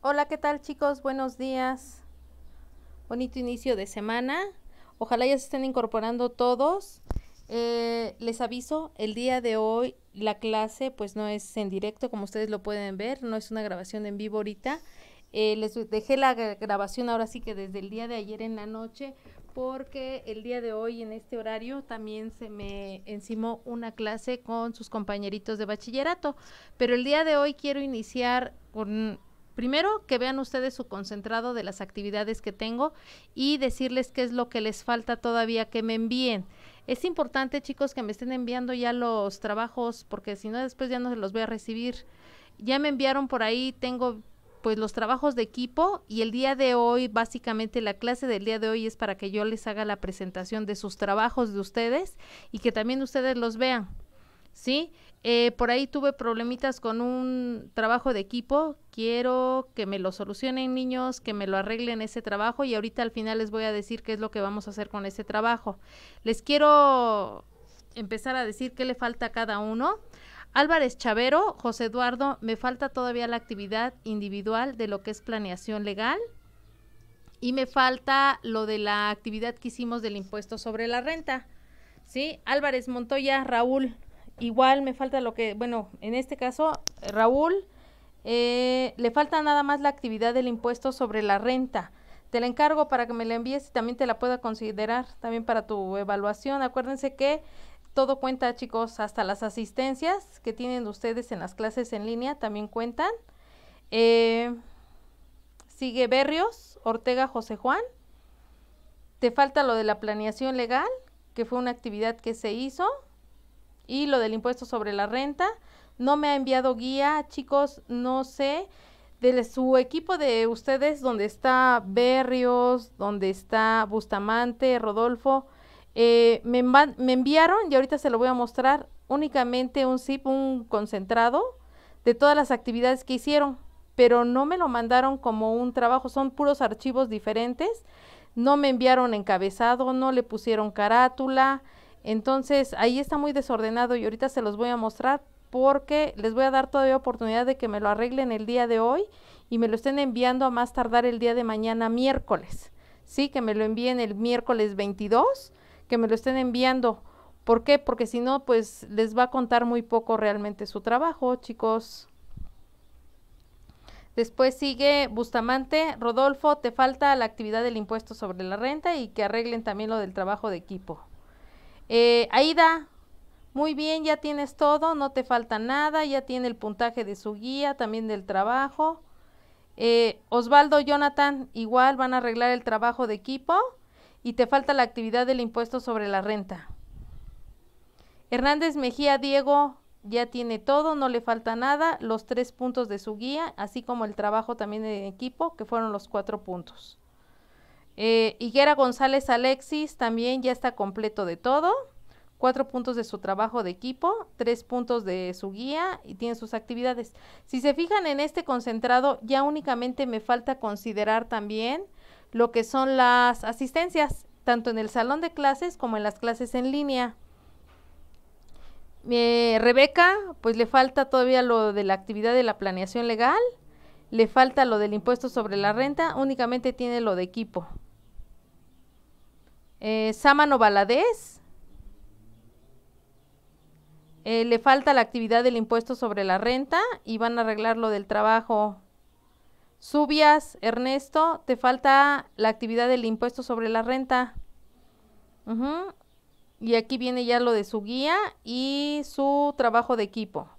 Hola, ¿qué tal chicos? Buenos días. Bonito inicio de semana. Ojalá ya se estén incorporando todos. Eh, les aviso, el día de hoy la clase pues no es en directo, como ustedes lo pueden ver, no es una grabación en vivo ahorita. Eh, les dejé la grabación ahora sí que desde el día de ayer en la noche, porque el día de hoy en este horario también se me encimó una clase con sus compañeritos de bachillerato. Pero el día de hoy quiero iniciar con Primero, que vean ustedes su concentrado de las actividades que tengo y decirles qué es lo que les falta todavía que me envíen. Es importante, chicos, que me estén enviando ya los trabajos, porque si no, después ya no se los voy a recibir. Ya me enviaron por ahí, tengo pues los trabajos de equipo y el día de hoy, básicamente la clase del día de hoy es para que yo les haga la presentación de sus trabajos de ustedes y que también ustedes los vean. ¿Sí? Eh, por ahí tuve problemitas con un trabajo de equipo. Quiero que me lo solucionen niños, que me lo arreglen ese trabajo y ahorita al final les voy a decir qué es lo que vamos a hacer con ese trabajo. Les quiero empezar a decir qué le falta a cada uno. Álvarez Chavero, José Eduardo, me falta todavía la actividad individual de lo que es planeación legal y me falta lo de la actividad que hicimos del impuesto sobre la renta. ¿Sí? Álvarez Montoya, Raúl, Igual me falta lo que, bueno, en este caso, Raúl, eh, le falta nada más la actividad del impuesto sobre la renta. Te la encargo para que me la envíes y también te la pueda considerar también para tu evaluación. Acuérdense que todo cuenta, chicos, hasta las asistencias que tienen ustedes en las clases en línea también cuentan. Eh, sigue Berrios, Ortega, José Juan. Te falta lo de la planeación legal, que fue una actividad que se hizo. Y lo del impuesto sobre la renta, no me ha enviado guía, chicos, no sé. De su equipo de ustedes, donde está Berrios, donde está Bustamante, Rodolfo, eh, me, me enviaron, y ahorita se lo voy a mostrar, únicamente un zip, un concentrado de todas las actividades que hicieron, pero no me lo mandaron como un trabajo, son puros archivos diferentes, no me enviaron encabezado, no le pusieron carátula, entonces ahí está muy desordenado y ahorita se los voy a mostrar porque les voy a dar todavía oportunidad de que me lo arreglen el día de hoy y me lo estén enviando a más tardar el día de mañana miércoles. Sí, que me lo envíen el miércoles 22, que me lo estén enviando. ¿Por qué? Porque si no, pues les va a contar muy poco realmente su trabajo, chicos. Después sigue Bustamante, Rodolfo, te falta la actividad del impuesto sobre la renta y que arreglen también lo del trabajo de equipo. Eh, Aida, muy bien, ya tienes todo, no te falta nada, ya tiene el puntaje de su guía, también del trabajo. Eh, Osvaldo, Jonathan, igual van a arreglar el trabajo de equipo y te falta la actividad del impuesto sobre la renta. Hernández Mejía, Diego, ya tiene todo, no le falta nada, los tres puntos de su guía, así como el trabajo también de equipo, que fueron los cuatro puntos. Eh, Higuera González Alexis también ya está completo de todo. Cuatro puntos de su trabajo de equipo, tres puntos de su guía y tiene sus actividades. Si se fijan en este concentrado, ya únicamente me falta considerar también lo que son las asistencias, tanto en el salón de clases como en las clases en línea. Eh, Rebeca, pues le falta todavía lo de la actividad de la planeación legal, le falta lo del impuesto sobre la renta, únicamente tiene lo de equipo. Eh, Sámano e eh, le falta la actividad del impuesto sobre la renta y van a arreglar lo del trabajo. Subias, Ernesto, te falta la actividad del impuesto sobre la renta. Y aquí viene ya lo de su guía y su trabajo de equipo.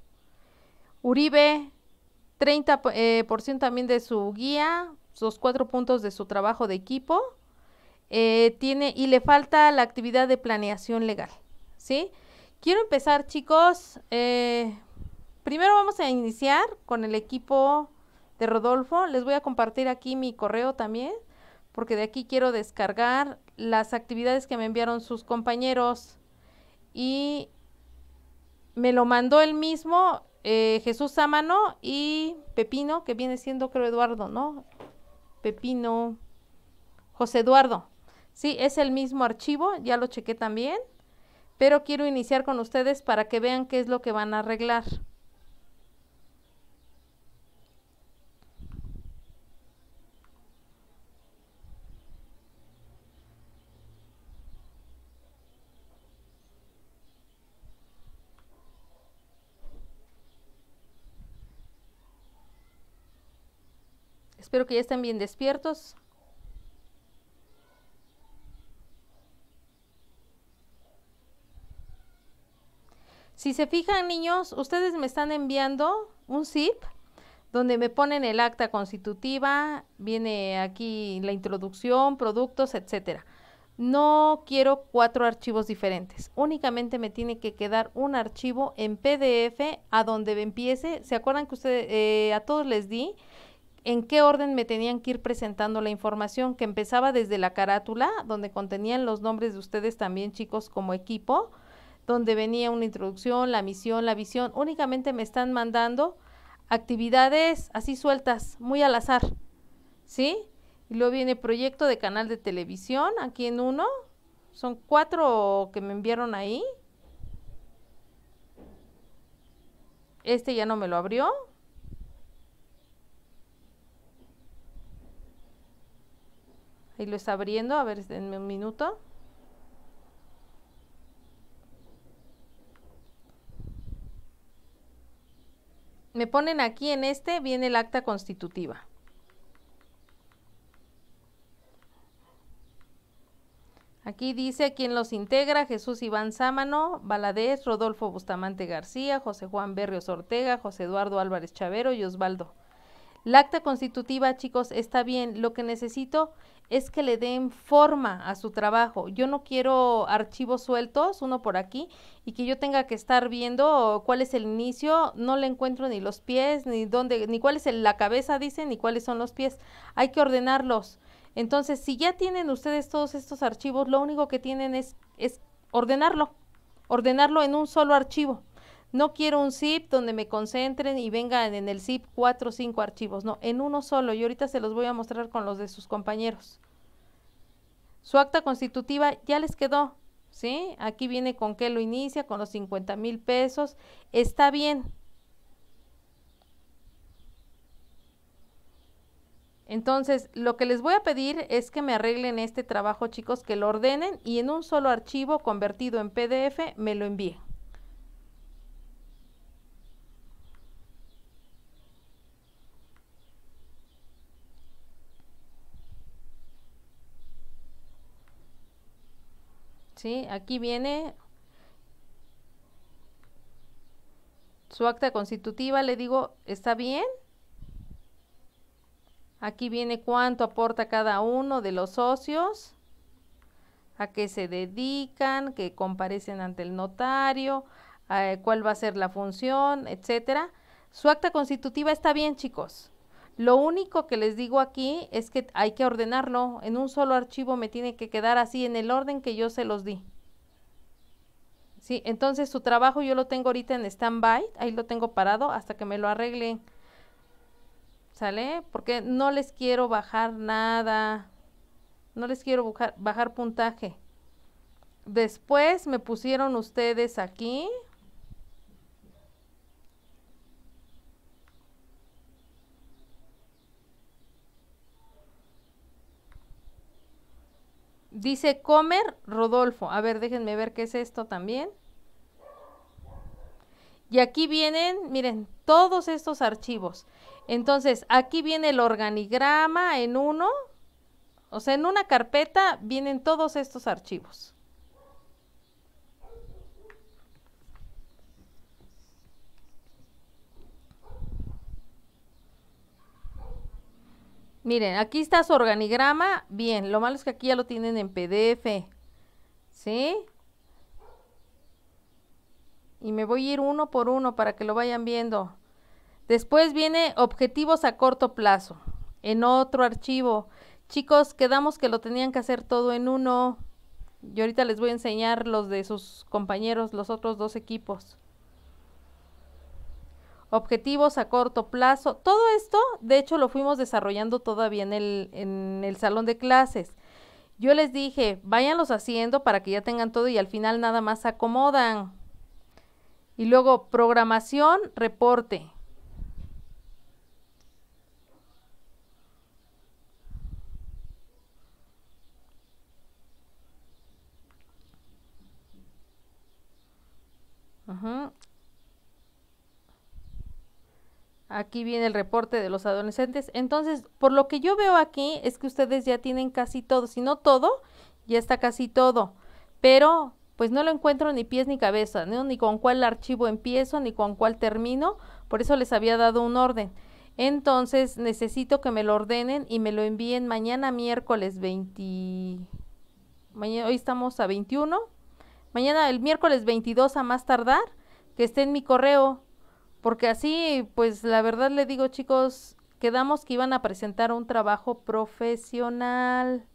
Uribe, 30% eh, por también de su guía, los cuatro puntos de su trabajo de equipo. Eh, tiene y le falta la actividad de planeación legal, ¿sí? Quiero empezar, chicos. Eh, primero vamos a iniciar con el equipo de Rodolfo. Les voy a compartir aquí mi correo también, porque de aquí quiero descargar las actividades que me enviaron sus compañeros y me lo mandó el mismo eh, Jesús Sámano y Pepino, que viene siendo creo Eduardo, ¿no? Pepino, José Eduardo. Sí, es el mismo archivo, ya lo chequé también, pero quiero iniciar con ustedes para que vean qué es lo que van a arreglar. Espero que ya estén bien despiertos. Si se fijan, niños, ustedes me están enviando un zip donde me ponen el acta constitutiva, viene aquí la introducción, productos, etcétera. No quiero cuatro archivos diferentes. Únicamente me tiene que quedar un archivo en PDF a donde empiece. ¿Se acuerdan que ustedes eh, a todos les di en qué orden me tenían que ir presentando la información? Que empezaba desde la carátula, donde contenían los nombres de ustedes también, chicos, como equipo donde venía una introducción, la misión, la visión. Únicamente me están mandando actividades así sueltas, muy al azar. ¿Sí? Y luego viene proyecto de canal de televisión, aquí en uno. Son cuatro que me enviaron ahí. Este ya no me lo abrió. Ahí lo está abriendo, a ver, en un minuto. me ponen aquí en este, viene el acta constitutiva. Aquí dice quién los integra, Jesús Iván Sámano, Baladés, Rodolfo Bustamante García, José Juan Berrios Ortega, José Eduardo Álvarez Chavero y Osvaldo. La acta constitutiva, chicos, está bien. Lo que necesito es que le den forma a su trabajo. Yo no quiero archivos sueltos, uno por aquí, y que yo tenga que estar viendo cuál es el inicio, no le encuentro ni los pies, ni dónde, ni cuál es la cabeza, dicen, ni cuáles son los pies. Hay que ordenarlos. Entonces, si ya tienen ustedes todos estos archivos, lo único que tienen es, es ordenarlo, ordenarlo en un solo archivo. No quiero un zip donde me concentren y vengan en el zip cuatro o cinco archivos, no, en uno solo y ahorita se los voy a mostrar con los de sus compañeros. Su acta constitutiva ya les quedó, ¿sí? Aquí viene con qué lo inicia, con los 50 mil pesos, está bien. Entonces, lo que les voy a pedir es que me arreglen este trabajo, chicos, que lo ordenen y en un solo archivo convertido en PDF me lo envíen. ¿sí? Aquí viene su acta constitutiva, le digo, ¿está bien? Aquí viene cuánto aporta cada uno de los socios, a qué se dedican, que comparecen ante el notario, eh, cuál va a ser la función, etcétera. Su acta constitutiva está bien, chicos. Lo único que les digo aquí es que hay que ordenarlo. En un solo archivo me tiene que quedar así, en el orden que yo se los di. ¿Sí? Entonces su trabajo yo lo tengo ahorita en stand-by, ahí lo tengo parado hasta que me lo arreglen. ¿Sale? Porque no les quiero bajar nada. No les quiero bajar puntaje. Después me pusieron ustedes aquí Dice Comer Rodolfo. A ver, déjenme ver qué es esto también. Y aquí vienen, miren, todos estos archivos. Entonces, aquí viene el organigrama en uno. O sea, en una carpeta vienen todos estos archivos. Miren, aquí está su organigrama. Bien, lo malo es que aquí ya lo tienen en PDF. ¿Sí? Y me voy a ir uno por uno para que lo vayan viendo. Después viene objetivos a corto plazo. En otro archivo. Chicos, quedamos que lo tenían que hacer todo en uno. Yo ahorita les voy a enseñar los de sus compañeros, los otros dos equipos objetivos a corto plazo. Todo esto, de hecho, lo fuimos desarrollando todavía en el, en el salón de clases. Yo les dije, váyanlos haciendo para que ya tengan todo y al final nada más acomodan. Y luego, programación, reporte. Ajá. Aquí viene el reporte de los adolescentes. Entonces, por lo que yo veo aquí es que ustedes ya tienen casi todo, si no todo, ya está casi todo. Pero pues no lo encuentro ni pies ni cabeza, ¿no? ni con cuál archivo empiezo, ni con cuál termino, por eso les había dado un orden. Entonces necesito que me lo ordenen y me lo envíen mañana miércoles 20... hoy estamos a 21. Mañana el miércoles 22 a más tardar, que esté en mi correo porque así, pues la verdad le digo chicos, quedamos que iban a presentar un trabajo profesional.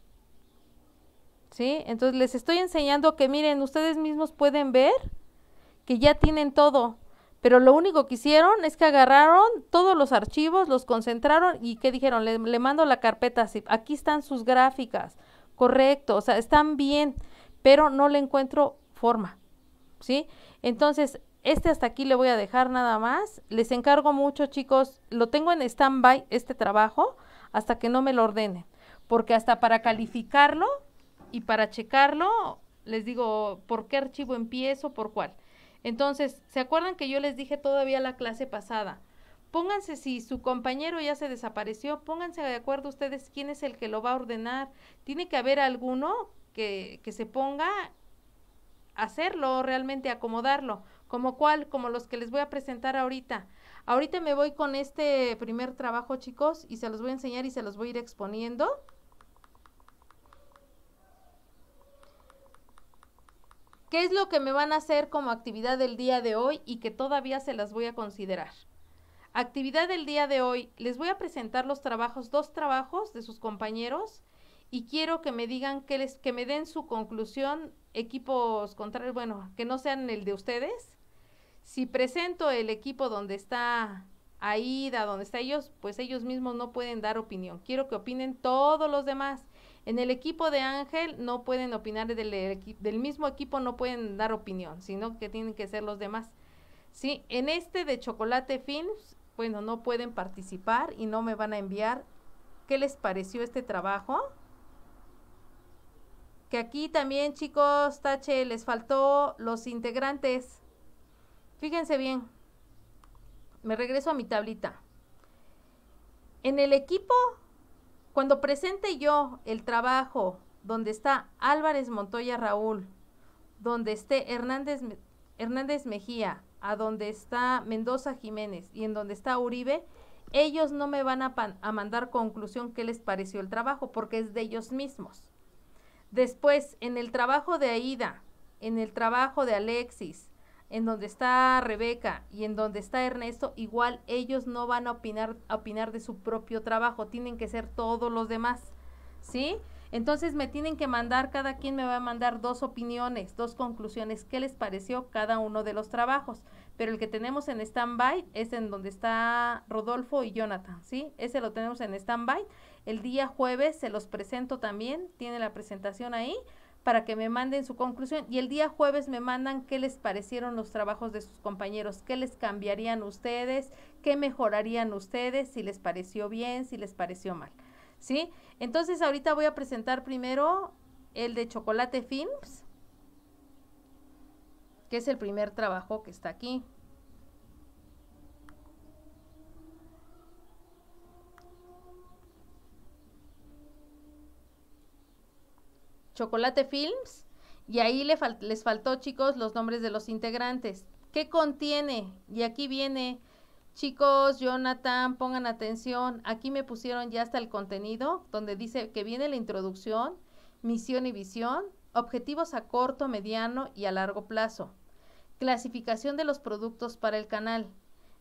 ¿Sí? Entonces les estoy enseñando que miren, ustedes mismos pueden ver que ya tienen todo, pero lo único que hicieron es que agarraron todos los archivos, los concentraron y ¿qué dijeron? Le, mando la carpeta así, aquí están sus gráficas, correcto, o sea, están bien, pero no le encuentro forma, ¿sí? Entonces, este hasta aquí le voy a dejar nada más. Les encargo mucho, chicos. Lo tengo en stand-by este trabajo hasta que no me lo ordene. Porque hasta para calificarlo y para checarlo, les digo por qué archivo empiezo, por cuál. Entonces, ¿se acuerdan que yo les dije todavía la clase pasada? Pónganse, si su compañero ya se desapareció, pónganse de acuerdo ustedes quién es el que lo va a ordenar. Tiene que haber alguno que, que se ponga a hacerlo, realmente acomodarlo ¿Como cuál? Como los que les voy a presentar ahorita. Ahorita me voy con este primer trabajo, chicos, y se los voy a enseñar y se los voy a ir exponiendo. ¿Qué es lo que me van a hacer como actividad del día de hoy y que todavía se las voy a considerar? Actividad del día de hoy, les voy a presentar los trabajos, dos trabajos de sus compañeros y quiero que me digan que les que me den su conclusión, equipos contrarios, bueno, que no sean el de ustedes si presento el equipo donde está Aida, donde está ellos, pues ellos mismos no pueden dar opinión. Quiero que opinen todos los demás. En el equipo de Ángel no pueden opinar del, del mismo equipo, no pueden dar opinión, sino que tienen que ser los demás. Sí, en este de Chocolate Films, bueno, no pueden participar y no me van a enviar qué les pareció este trabajo. Que aquí también, chicos, Tache, les faltó los integrantes Fíjense bien, me regreso a mi tablita. En el equipo, cuando presente yo el trabajo donde está Álvarez Montoya Raúl, donde esté Hernández, Hernández Mejía, a donde está Mendoza Jiménez y en donde está Uribe, ellos no me van a, a, mandar conclusión qué les pareció el trabajo, porque es de ellos mismos. Después, en el trabajo de Aida, en el trabajo de Alexis, en donde está Rebeca y en donde está Ernesto, igual ellos no van a opinar, opinar de su propio trabajo, tienen que ser todos los demás, ¿sí? Entonces me tienen que mandar, cada quien me va a mandar dos opiniones, dos conclusiones, qué les pareció cada uno de los trabajos. Pero el que tenemos en stand-by es en donde está Rodolfo y Jonathan, ¿sí? Ese lo tenemos en stand-by. El día jueves se los presento también, tiene la presentación ahí para que me manden su conclusión y el día jueves me mandan qué les parecieron los trabajos de sus compañeros, qué les cambiarían ustedes, qué mejorarían ustedes, si les pareció bien, si les pareció mal. ¿Sí? Entonces ahorita voy a presentar primero el de Chocolate Films, que es el primer trabajo que está aquí. Chocolate Films, y ahí les faltó, chicos, los nombres de los integrantes. ¿Qué contiene? Y aquí viene, chicos, Jonathan, pongan atención, aquí me pusieron ya hasta el contenido, donde dice que viene la introducción, misión y visión, objetivos a corto, mediano y a largo plazo, clasificación de los productos para el canal,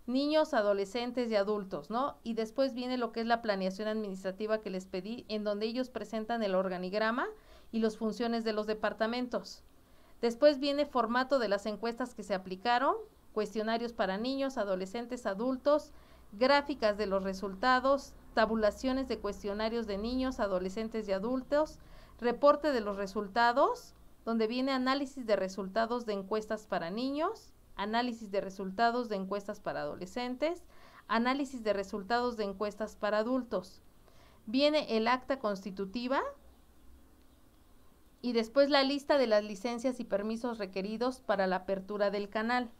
niños, adolescentes y adultos, ¿no? Y después viene lo que es la planeación administrativa que les pedí, en donde ellos presentan el organigrama y las funciones de los departamentos. Después viene formato de las encuestas que se aplicaron, cuestionarios para niños, adolescentes, adultos, gráficas de los resultados, tabulaciones de cuestionarios de niños, adolescentes y adultos, reporte de los resultados, donde viene análisis de resultados de encuestas para niños, análisis de resultados de encuestas para adolescentes, análisis de resultados de encuestas para adultos. Viene el acta constitutiva, y después la lista de las licencias y permisos requeridos para la apertura del canal.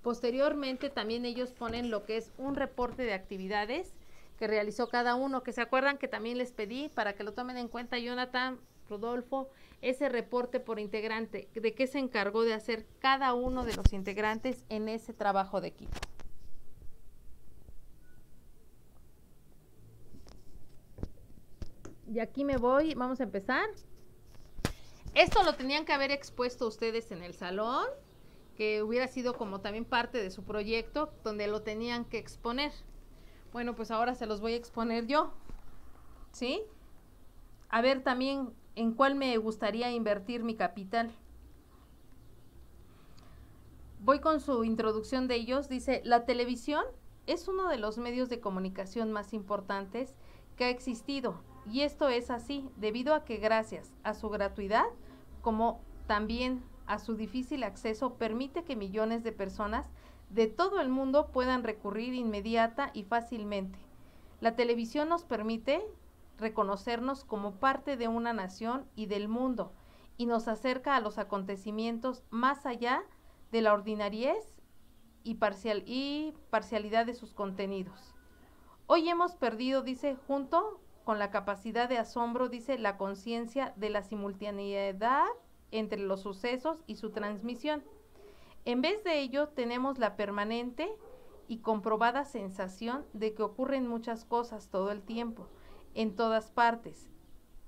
Posteriormente también ellos ponen lo que es un reporte de actividades que realizó cada uno, que se acuerdan que también les pedí para que lo tomen en cuenta Jonathan, Rodolfo, ese reporte por integrante, de qué se encargó de hacer cada uno de los integrantes en ese trabajo de equipo. Y aquí me voy, vamos a empezar. Esto lo tenían que haber expuesto ustedes en el salón, que hubiera sido como también parte de su proyecto, donde lo tenían que exponer. Bueno, pues ahora se los voy a exponer yo. ¿Sí? A ver también en cuál me gustaría invertir mi capital. Voy con su introducción de ellos. Dice, la televisión es uno de los medios de comunicación más importantes que ha existido. Y esto es así debido a que gracias a su gratuidad como también a su difícil acceso permite que millones de personas de todo el mundo puedan recurrir inmediata y fácilmente. La televisión nos permite reconocernos como parte de una nación y del mundo y nos acerca a los acontecimientos más allá de la ordinariez y, y parcialidad de sus contenidos. Hoy hemos perdido, dice, junto con la capacidad de asombro, dice, la conciencia de la simultaneidad entre los sucesos y su transmisión. En vez de ello, tenemos la permanente y comprobada sensación de que ocurren muchas cosas todo el tiempo, en todas partes,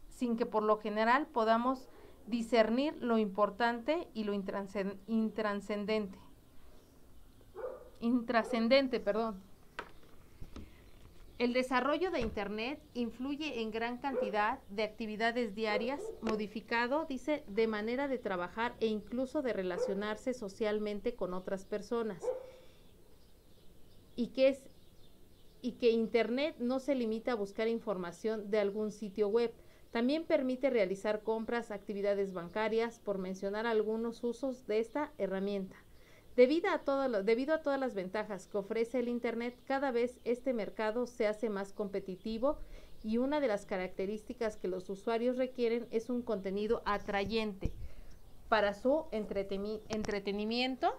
sin que por lo general podamos discernir lo importante y lo intranscendente. Intrascendente, perdón. El desarrollo de Internet influye en gran cantidad de actividades diarias, modificado, dice, de manera de trabajar e incluso de relacionarse socialmente con otras personas. Y que, es, y que Internet no se limita a buscar información de algún sitio web. También permite realizar compras, actividades bancarias, por mencionar algunos usos de esta herramienta. Debido a, todas las ventajas que ofrece el Internet, cada vez este mercado se hace más competitivo y una de las características que los usuarios requieren es un contenido atrayente para su entretenimiento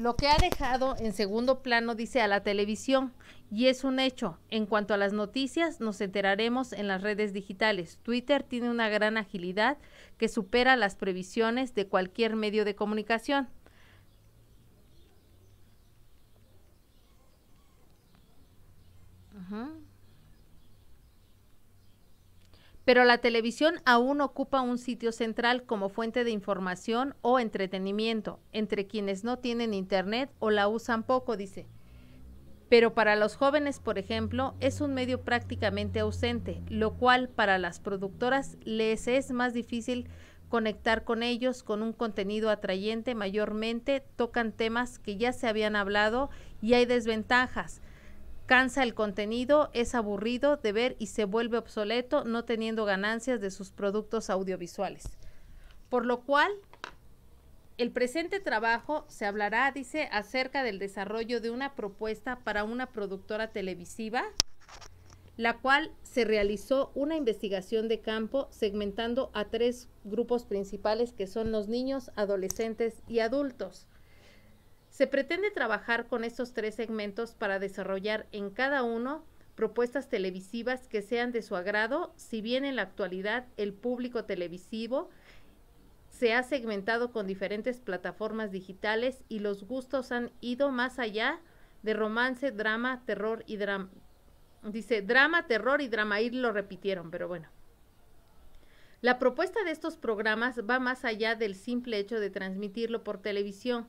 lo que ha dejado en segundo plano, dice, a la televisión. Y es un hecho. En cuanto a las noticias, nos enteraremos en las redes digitales. Twitter tiene una gran agilidad que supera las previsiones de cualquier medio de comunicación pero la televisión aún ocupa un sitio central como fuente de información o entretenimiento entre quienes no tienen internet o la usan poco, dice. Pero para los jóvenes, por ejemplo, es un medio prácticamente ausente, lo cual para las productoras les es más difícil conectar con ellos con un contenido atrayente, mayormente tocan temas que ya se habían hablado y hay desventajas Cansa el contenido, es aburrido de ver y se vuelve obsoleto, no teniendo ganancias de sus productos audiovisuales. Por lo cual, el presente trabajo se hablará, dice, acerca del desarrollo de una propuesta para una productora televisiva, la cual se realizó una investigación de campo segmentando a tres grupos principales que son los niños, adolescentes y adultos. Se pretende trabajar con estos tres segmentos para desarrollar en cada uno propuestas televisivas que sean de su agrado, si bien en la actualidad el público televisivo se ha segmentado con diferentes plataformas digitales y los gustos han ido más allá de romance, drama, terror y drama. Dice drama, terror y drama, y lo repitieron, pero bueno. La propuesta de estos programas va más allá del simple hecho de transmitirlo por televisión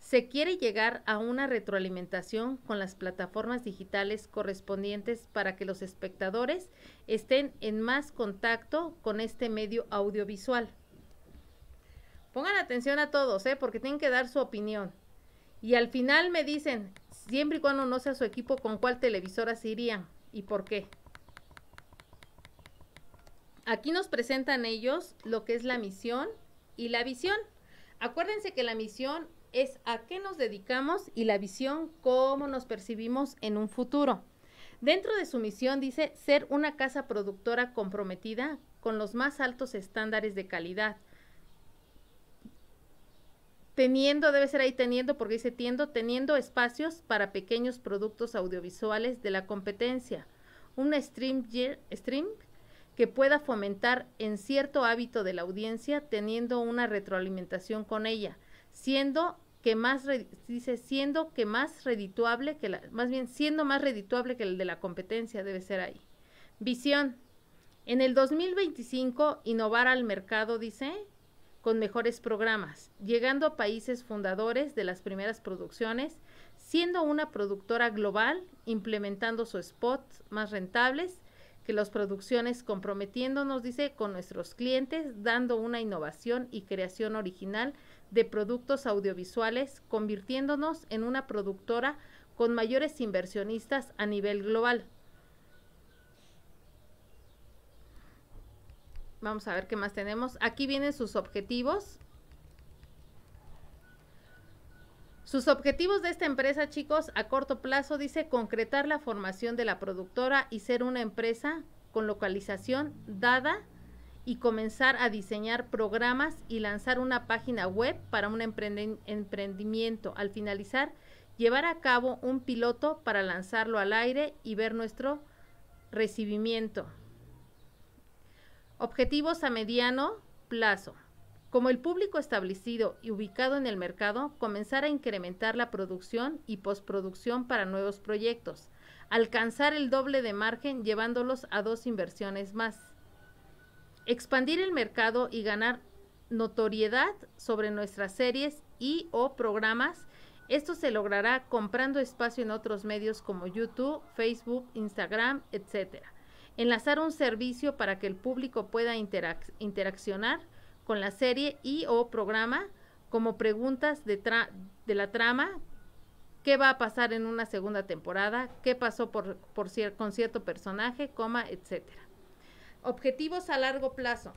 se quiere llegar a una retroalimentación con las plataformas digitales correspondientes para que los espectadores estén en más contacto con este medio audiovisual. Pongan atención a todos, ¿eh? porque tienen que dar su opinión. Y al final me dicen, siempre y cuando no sea su equipo, con cuál televisora se irían y por qué. Aquí nos presentan ellos lo que es la misión y la visión. Acuérdense que la misión es a qué nos dedicamos y la visión, cómo nos percibimos en un futuro. Dentro de su misión dice ser una casa productora comprometida con los más altos estándares de calidad. Teniendo, debe ser ahí teniendo, porque dice tiendo, teniendo espacios para pequeños productos audiovisuales de la competencia. Un stream, stream que pueda fomentar en cierto hábito de la audiencia teniendo una retroalimentación con ella siendo que más dice siendo que más redituable que la más bien siendo más redituable que el de la competencia debe ser ahí. Visión. En el 2025 innovar al mercado dice con mejores programas, llegando a países fundadores de las primeras producciones, siendo una productora global, implementando sus spots más rentables que las producciones, comprometiéndonos, dice, con nuestros clientes, dando una innovación y creación original de productos audiovisuales, convirtiéndonos en una productora con mayores inversionistas a nivel global. Vamos a ver qué más tenemos. Aquí vienen sus objetivos. Sus objetivos de esta empresa, chicos, a corto plazo dice concretar la formación de la productora y ser una empresa con localización dada y comenzar a diseñar programas y lanzar una página web para un emprendimiento. Al finalizar, llevar a cabo un piloto para lanzarlo al aire y ver nuestro recibimiento. Objetivos a mediano plazo. Como el público establecido y ubicado en el mercado, comenzar a incrementar la producción y postproducción para nuevos proyectos, alcanzar el doble de margen llevándolos a dos inversiones más expandir el mercado y ganar notoriedad sobre nuestras series y o programas. Esto se logrará comprando espacio en otros medios como YouTube, Facebook, Instagram, etc. Enlazar un servicio para que el público pueda interaccionar con la serie y o programa como preguntas de, la trama, qué va a pasar en una segunda temporada, qué pasó por, con cierto personaje, coma, etcétera. Objetivos a largo plazo.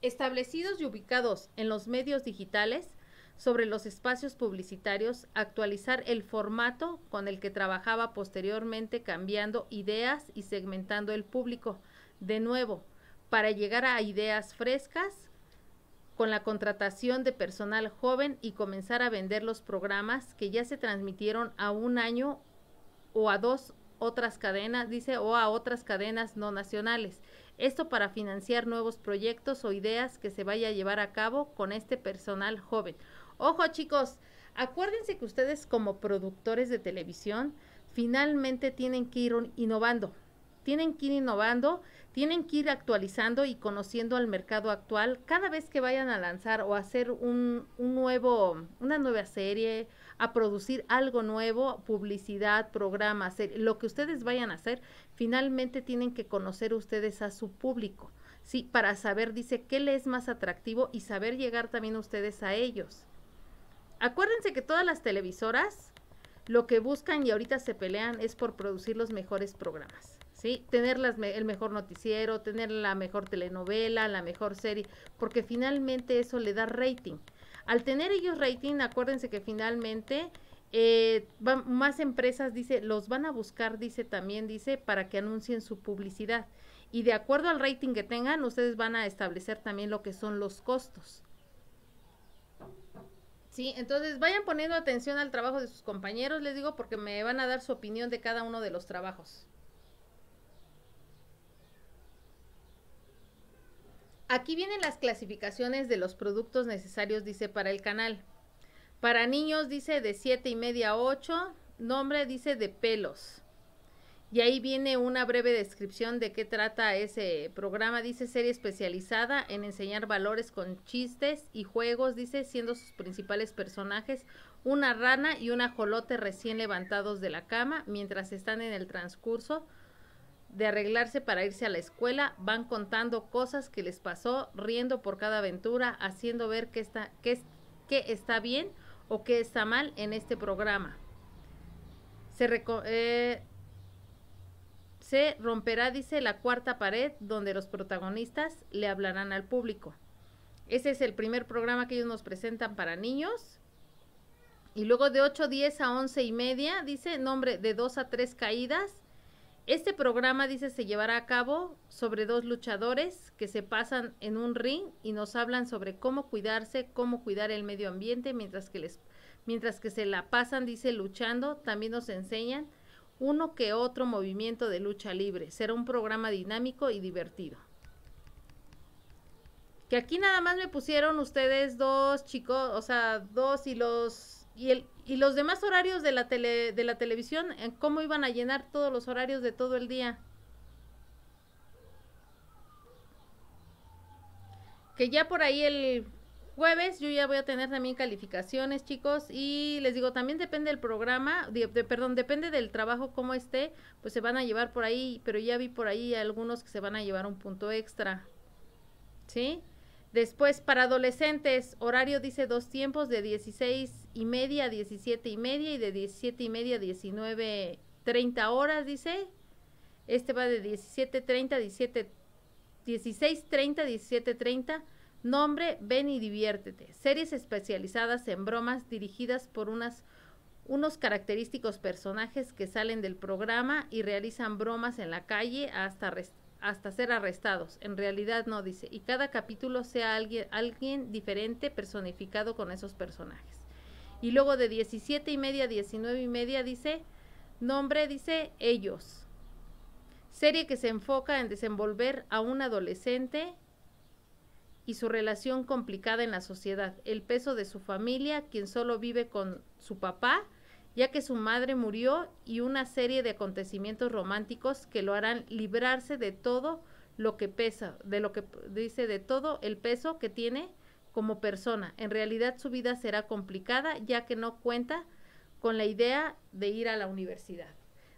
Establecidos y ubicados en los medios digitales, sobre los espacios publicitarios, actualizar el formato con el que trabajaba posteriormente, cambiando ideas y segmentando el público de nuevo para llegar a ideas frescas con la contratación de personal joven y comenzar a vender los programas que ya se transmitieron a un año o a dos otras cadenas, dice, o a otras cadenas no nacionales. Esto para financiar nuevos proyectos o ideas que se vaya a llevar a cabo con este personal joven. Ojo chicos, acuérdense que ustedes como productores de televisión finalmente tienen que ir innovando. Tienen que ir innovando, tienen que ir actualizando y conociendo al mercado actual cada vez que vayan a lanzar o hacer un, un nuevo, una nueva serie, a producir algo nuevo, publicidad, programas, lo que ustedes vayan a hacer, finalmente tienen que conocer ustedes a su público, ¿sí? Para saber, dice, qué le es más atractivo y saber llegar también ustedes a ellos. Acuérdense que todas las televisoras lo que buscan y ahorita se pelean es por producir los mejores programas. ¿sí? Tener las el mejor noticiero, tener la mejor telenovela, la mejor serie, porque finalmente eso le da rating. Al tener ellos rating, acuérdense que finalmente eh, más empresas, dice, los van a buscar, dice también, dice, para que anuncien su publicidad. Y de acuerdo al rating que tengan, ustedes van a establecer también lo que son los costos. Sí, entonces vayan poniendo atención al trabajo de sus compañeros, les digo, porque me van a dar su opinión de cada uno de los trabajos. Aquí vienen las clasificaciones de los productos necesarios, dice, para el canal. Para niños dice de 7 y media a 8, nombre dice de pelos. Y ahí viene una breve descripción de qué trata ese programa. Dice serie especializada en enseñar valores con chistes y juegos, dice, siendo sus principales personajes una rana y un ajolote recién levantados de la cama mientras están en el transcurso de arreglarse para irse a la escuela, van contando cosas que les pasó, riendo por cada aventura, haciendo ver qué está, qué, está bien o qué está mal en este programa. Se, eh, se romperá, dice, la cuarta pared donde los protagonistas le hablarán al público. Ese es el primer programa que ellos nos presentan para niños. Y luego de 8, 10 a once y media, dice, nombre de 2 a 3 caídas este programa, dice, se llevará a cabo sobre dos luchadores que se pasan en un ring y nos hablan sobre cómo cuidarse, cómo cuidar el medio ambiente mientras que, les, mientras que se la pasan, dice, luchando. También nos enseñan uno que otro movimiento de lucha libre. Será un programa dinámico y divertido. Que aquí nada más me pusieron ustedes dos chicos, o sea, dos y los y, el, y los demás horarios de la, de la televisión, eh, ¿cómo iban a llenar todos los horarios de todo el día? Que ya por ahí el jueves yo ya voy a tener también calificaciones, chicos, y les digo, también depende del programa, de, perdón, depende del trabajo como esté, pues se van a llevar por ahí, pero ya vi por ahí algunos que se van a llevar un punto extra. ¿Sí? Después, para adolescentes, horario dice dos tiempos de 16 y media a 17 y media y de 17 y media a 19, 30 horas, dice. Este va de 17 30 17, 16 30 17 30 Nombre, ven y diviértete. Series especializadas en bromas dirigidas por unas, unos característicos personajes que salen del programa y realizan bromas en la calle hasta rest hasta ser arrestados. En realidad no, dice. Y cada capítulo sea alguien, diferente personificado con esos personajes. Y luego de 17 y media 19 y media dice, nombre dice ellos. Serie que se enfoca en desenvolver a un adolescente y su relación complicada en la sociedad, el peso de su familia, quien solo vive con su papá, ya que su madre murió y una serie de acontecimientos románticos que lo harán librarse de todo lo que pesa, de lo que dice de todo el peso que tiene como persona. En realidad su vida será complicada ya que no cuenta con la idea de ir a la universidad.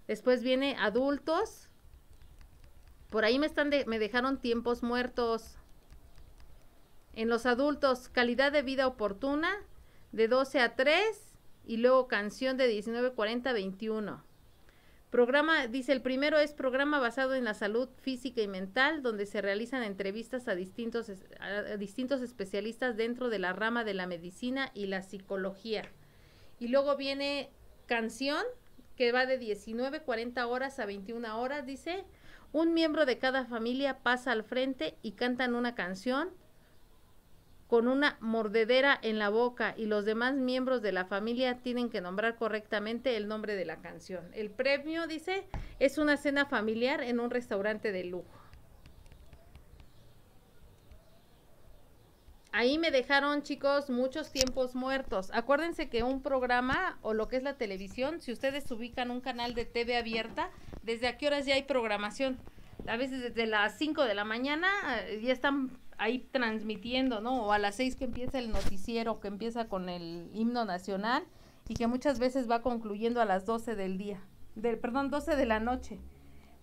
Después viene adultos. Por ahí me están me dejaron tiempos muertos. En los adultos, calidad de vida oportuna de 12 a 3 y luego canción de 1940-21. Programa, dice, el primero es programa basado en la salud física y mental, donde se realizan entrevistas a distintos, distintos especialistas dentro de la rama de la medicina y la psicología. Y luego viene canción, que va de 19:40 horas a 21 horas, dice, un miembro de cada familia pasa al frente y cantan una canción con una mordedera en la boca y los demás miembros de la familia tienen que nombrar correctamente el nombre de la canción. El premio, dice, es una cena familiar en un restaurante de lujo. Ahí me dejaron, chicos, muchos tiempos muertos. Acuérdense que un programa o lo que es la televisión, si ustedes ubican un canal de TV abierta, ¿desde a qué horas ya hay programación? A veces desde las 5 de la mañana eh, ya están ahí transmitiendo, ¿no? O a las seis que empieza el noticiero, que empieza con el himno nacional y que muchas veces va concluyendo a las doce del día, del, perdón, 12 de la noche.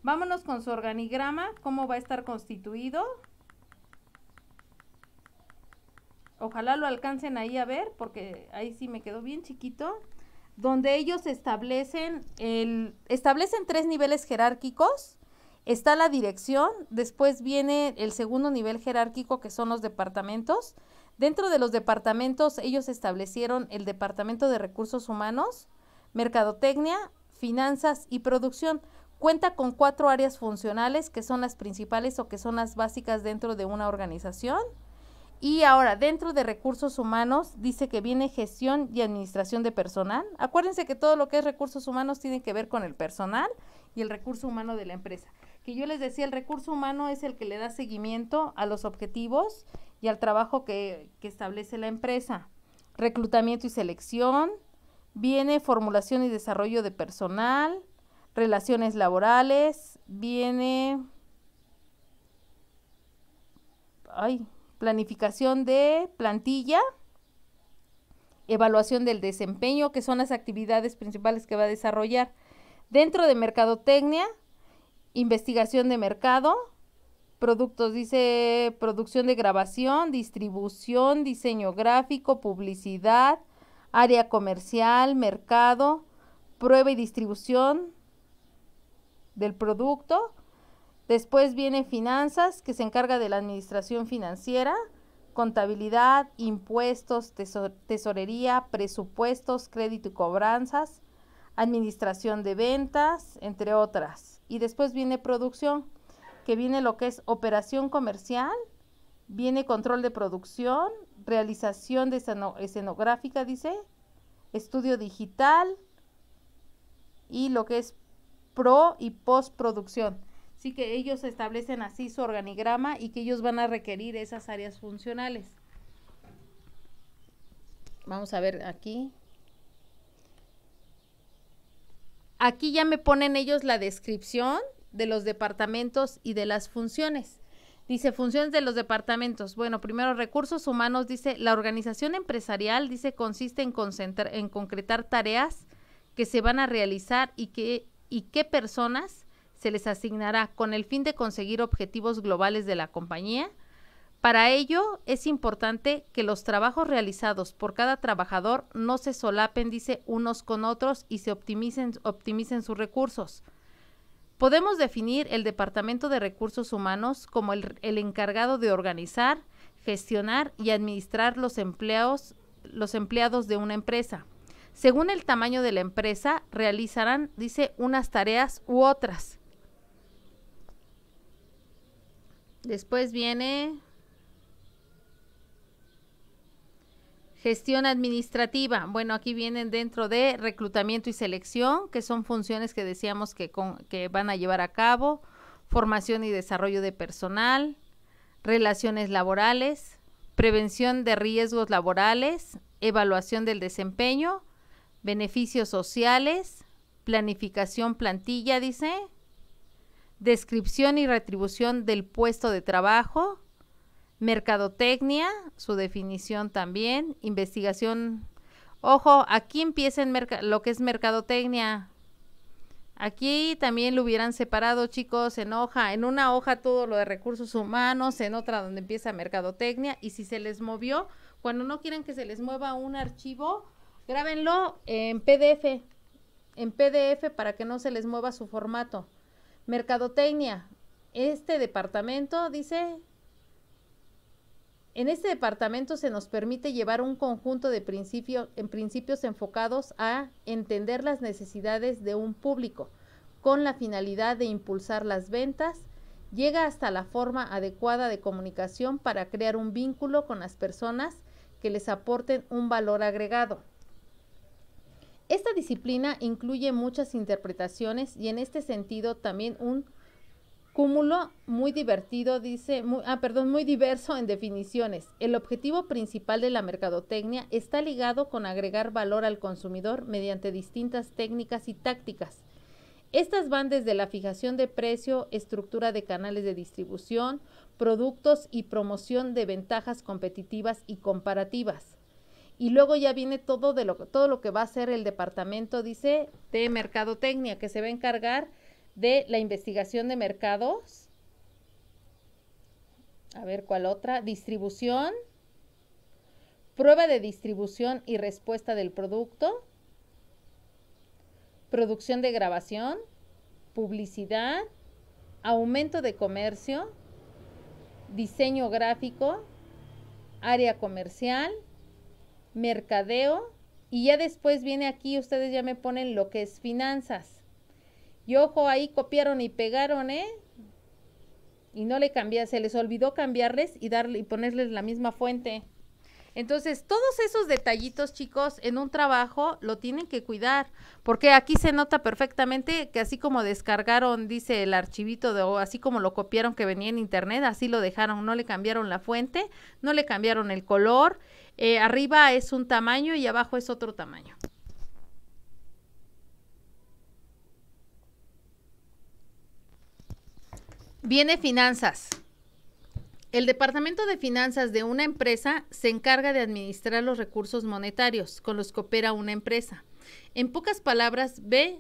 Vámonos con su organigrama, cómo va a estar constituido. Ojalá lo alcancen ahí a ver, porque ahí sí me quedó bien chiquito. Donde ellos establecen, el, establecen tres niveles jerárquicos Está la dirección, después viene el segundo nivel jerárquico que son los departamentos. Dentro de los departamentos ellos establecieron el departamento de recursos humanos, mercadotecnia, finanzas y producción. Cuenta con cuatro áreas funcionales que son las principales o que son las básicas dentro de una organización. Y ahora, dentro de recursos humanos, dice que viene gestión y administración de personal. Acuérdense que todo lo que es recursos humanos tiene que ver con el personal y el recurso humano de la empresa. Y yo les decía, el recurso humano es el que le da seguimiento a los objetivos y al trabajo que, establece la empresa. Reclutamiento y selección, viene formulación y desarrollo de personal, relaciones laborales, viene planificación de plantilla, evaluación del desempeño, que son las actividades principales que va a desarrollar. Dentro de mercadotecnia investigación de mercado, productos, dice producción de grabación, distribución, diseño gráfico, publicidad, área comercial, mercado, prueba y distribución del producto. Después viene finanzas, que se encarga de la administración financiera, contabilidad, impuestos, tesorería, presupuestos, crédito y cobranzas, administración de ventas, entre otras y después viene producción, que viene lo que es operación comercial, viene control de producción, realización de escenográfica, dice, estudio digital y lo que es pro y postproducción. Así que ellos establecen así su organigrama y que ellos van a requerir esas áreas funcionales. Vamos a ver aquí. Aquí ya me ponen ellos la descripción de los departamentos y de las funciones. Dice, funciones de los departamentos. Bueno, primero, recursos humanos, dice, la organización empresarial, dice, consiste en, concentrar en concretar tareas que se van a realizar y, que, y qué personas se les asignará con el fin de conseguir objetivos globales de la compañía para ello, es importante que los trabajos realizados por cada trabajador no se solapen, dice, unos con otros y se optimicen, optimicen sus recursos. Podemos definir el Departamento de Recursos Humanos como el, encargado de organizar, gestionar y administrar los los empleados de una empresa. Según el tamaño de la empresa, realizarán, dice, unas tareas u otras. Después viene Gestión administrativa. Bueno, aquí vienen dentro de reclutamiento y selección, que son funciones que decíamos que, van a llevar a cabo. Formación y desarrollo de personal. Relaciones laborales. Prevención de riesgos laborales. Evaluación del desempeño. Beneficios sociales. Planificación plantilla, dice. Descripción y retribución del puesto de trabajo Mercadotecnia, su definición también. Investigación. Ojo, aquí empieza en lo que es mercadotecnia. Aquí también lo hubieran separado, chicos, en hoja, en una hoja todo lo de recursos humanos, en otra donde empieza mercadotecnia. Y si se les movió, cuando no quieran que se les mueva un archivo, grábenlo en PDF, en PDF para que no se les mueva su formato. Mercadotecnia, este departamento dice en este departamento se nos permite llevar un conjunto de principios, en principios enfocados a entender las necesidades de un público, con la finalidad de impulsar las ventas, llega hasta la forma adecuada de comunicación para crear un vínculo con las personas que les aporten un valor agregado. Esta disciplina incluye muchas interpretaciones y en este sentido también un cúmulo muy divertido, dice, ah, perdón, muy diverso en definiciones. El objetivo principal de la mercadotecnia está ligado con agregar valor al consumidor mediante distintas técnicas y tácticas. Estas van desde la fijación de precio, estructura de canales de distribución, productos y promoción de ventajas competitivas y comparativas. Y luego ya viene todo, de lo, todo lo que va a ser el departamento, dice, de mercadotecnia, que se va a encargar de la investigación de mercados. A ver cuál otra. Distribución. Prueba de distribución y respuesta del producto. Producción de grabación. Publicidad. Aumento de comercio. Diseño gráfico. Área comercial. Mercadeo. Y ya después viene aquí, ustedes ya me ponen lo que es finanzas. Y ojo, ahí copiaron y pegaron, ¿eh? Y no le cambié, se les olvidó cambiarles y darle y ponerles la misma fuente. Entonces, todos esos detallitos, chicos, en un trabajo lo tienen que cuidar, porque aquí se nota perfectamente que así como descargaron, dice el archivito, de, o así como lo copiaron que venía en internet, así lo dejaron, no le cambiaron la fuente, no le cambiaron el color, eh, arriba es un tamaño y abajo es otro tamaño. Viene finanzas. El departamento de finanzas de una empresa se encarga de administrar los recursos monetarios con los que opera una empresa. En pocas palabras, ve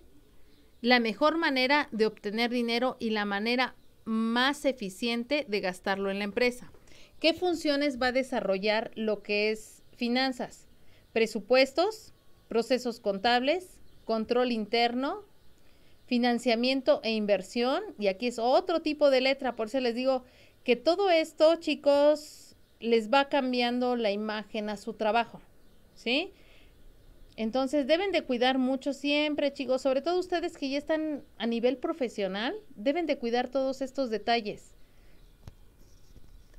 la mejor manera de obtener dinero y la manera más eficiente de gastarlo en la empresa. ¿Qué funciones va a desarrollar lo que es finanzas? Presupuestos, procesos contables, control interno, financiamiento e inversión. Y aquí es otro tipo de letra, por eso les digo que todo esto, chicos, les va cambiando la imagen a su trabajo, ¿sí? Entonces deben de cuidar mucho siempre, chicos, sobre todo ustedes que ya están a nivel profesional, deben de cuidar todos estos detalles.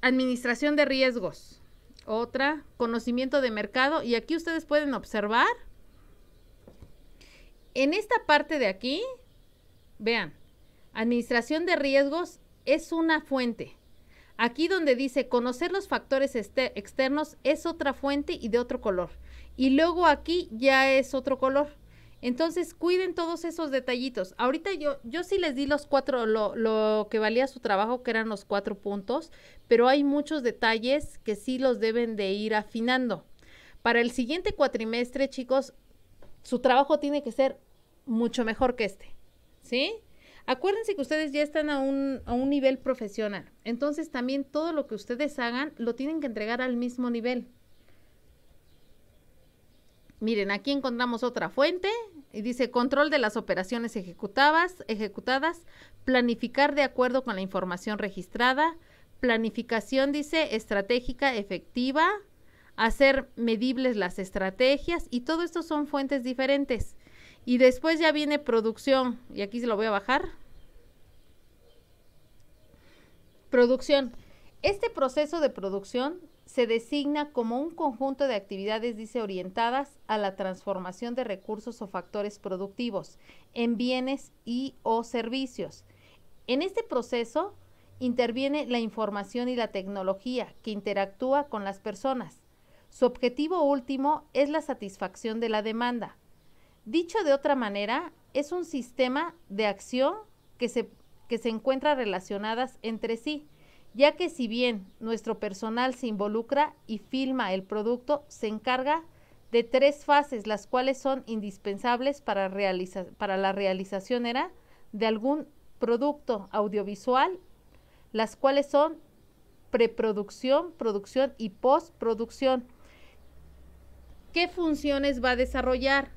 Administración de riesgos. Otra, conocimiento de mercado. Y aquí ustedes pueden observar, en esta parte de aquí, Vean, administración de riesgos es una fuente. Aquí donde dice conocer los factores este-, externos es otra fuente y de otro color. Y luego aquí ya es otro color. Entonces cuiden todos esos detallitos. Ahorita yo, yo sí les di los cuatro, lo, lo que valía su trabajo, que eran los cuatro puntos, pero hay muchos detalles que sí los deben de ir afinando. Para el siguiente cuatrimestre, chicos, su trabajo tiene que ser mucho mejor que este. ¿sí? Acuérdense que ustedes ya están a un, a un nivel profesional, entonces también todo lo que ustedes hagan lo tienen que entregar al mismo nivel. Miren, aquí encontramos otra fuente y dice control de las operaciones ejecutadas, ejecutadas, planificar de acuerdo con la información registrada, planificación dice estratégica efectiva, hacer medibles las estrategias y todo esto son fuentes diferentes. Y después ya viene producción. Y aquí se lo voy a bajar. Producción. Este proceso de producción se designa como un conjunto de actividades, dice, orientadas a la transformación de recursos o factores productivos en bienes y o servicios. En este proceso interviene la información y la tecnología que interactúa con las personas. Su objetivo último es la satisfacción de la demanda, Dicho de otra manera, es un sistema de acción que se, se encuentra relacionadas entre sí, ya que si bien nuestro personal se involucra y filma el producto, se encarga de tres fases, las cuales son indispensables para, para la realización era de algún producto audiovisual, las cuales son preproducción, producción y postproducción. ¿Qué funciones va a desarrollar?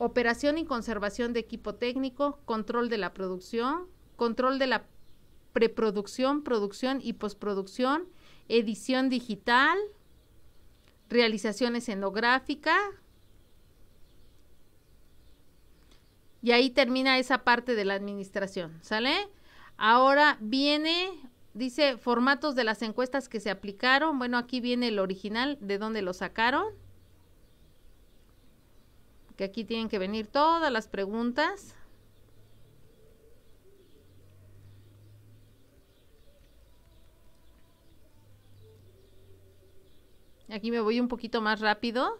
operación y conservación de equipo técnico, control de la producción, control de la preproducción, producción y postproducción, edición digital, realización escenográfica. Y ahí termina esa parte de la administración, ¿sale? Ahora viene, dice, formatos de las encuestas que se aplicaron. Bueno, aquí viene el original, de dónde lo sacaron que aquí tienen que venir todas las preguntas. Aquí me voy un poquito más rápido.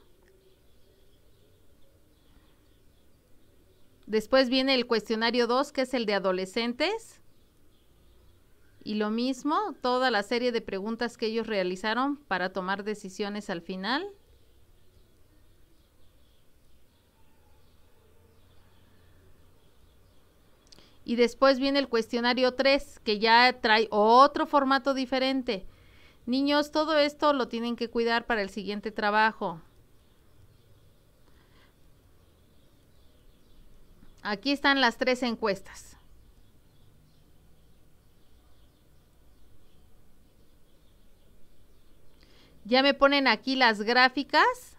Después viene el cuestionario 2, que es el de adolescentes. Y lo mismo, toda la serie de preguntas que ellos realizaron para tomar decisiones al final. Y después viene el cuestionario 3, que ya trae otro formato diferente. Niños, todo esto lo tienen que cuidar para el siguiente trabajo. Aquí están las tres encuestas. Ya me ponen aquí las gráficas.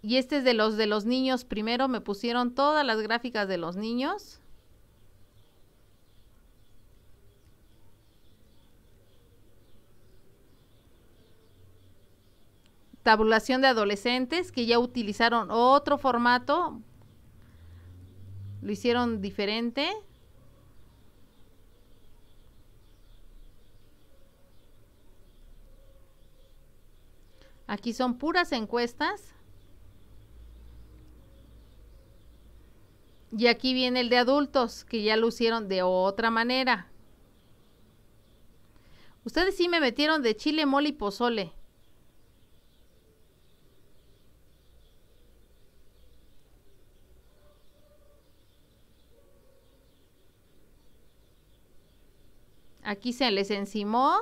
Y este es de los de los niños primero. Me pusieron todas las gráficas de los niños. Tabulación de adolescentes que ya utilizaron otro formato, lo hicieron diferente. Aquí son puras encuestas. Y aquí viene el de adultos, que ya lo hicieron de otra manera. Ustedes sí me metieron de chile, mole y pozole. Aquí se les encimó.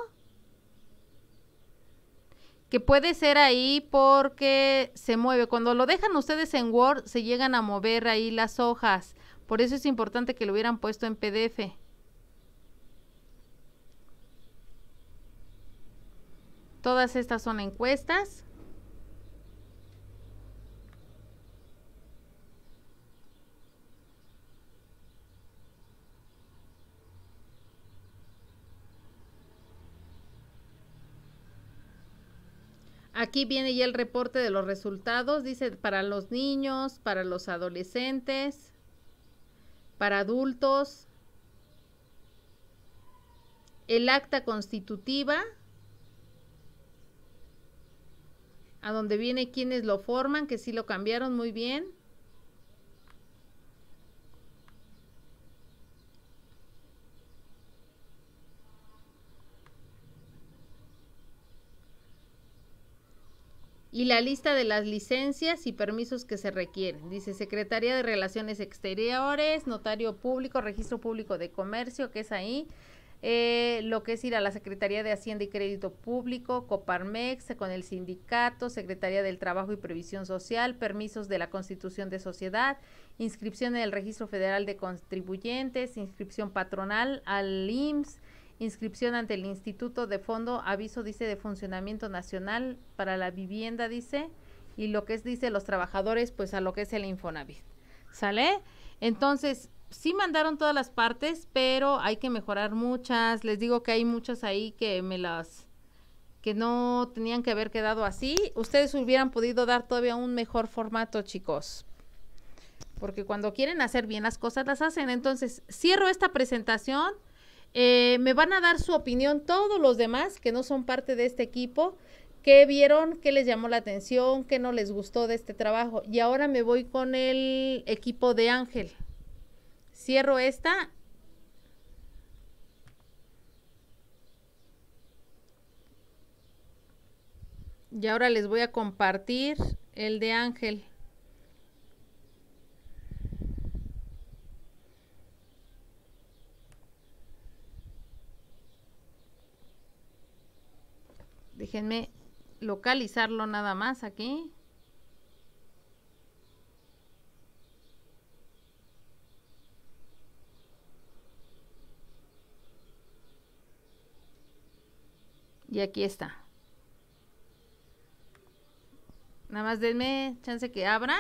Que puede ser ahí porque se mueve. Cuando lo dejan ustedes en Word, se llegan a mover ahí las hojas. Por eso es importante que lo hubieran puesto en PDF. Todas estas son encuestas. Aquí viene ya el reporte de los resultados, dice para los niños, para los adolescentes, para adultos, el acta constitutiva, a donde viene quienes lo forman, que sí lo cambiaron muy bien. y la lista de las licencias y permisos que se requieren. Dice Secretaría de Relaciones Exteriores, Notario Público, Registro Público de Comercio, que es ahí. Eh, lo que es ir a la Secretaría de Hacienda y Crédito Público, Coparmex, con el sindicato, Secretaría del Trabajo y Previsión Social, permisos de la constitución de sociedad, inscripción en el Registro Federal de Contribuyentes, inscripción patronal al IMSS, inscripción ante el Instituto de Fondo, aviso dice de funcionamiento nacional para la vivienda dice y lo que es dice los trabajadores pues a lo que es el Infonavit. ¿Sale? Entonces, sí mandaron todas las partes, pero hay que mejorar muchas. Les digo que hay muchas ahí que me las que no tenían que haber quedado así. Ustedes hubieran podido dar todavía un mejor formato, chicos. Porque cuando quieren hacer bien las cosas, las hacen. Entonces, cierro esta presentación. Eh, me van a dar su opinión todos los demás que no son parte de este equipo, qué vieron, qué les llamó la atención, qué no les gustó de este trabajo. Y ahora me voy con el equipo de Ángel. Cierro esta. Y ahora les voy a compartir el de Ángel. Déjenme localizarlo nada más aquí. Y aquí está. Nada más denme chance que abra.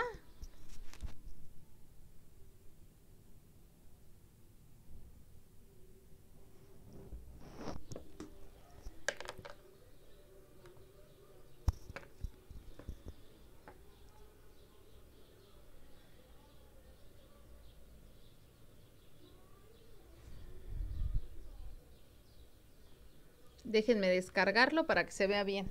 Déjenme descargarlo para que se vea bien.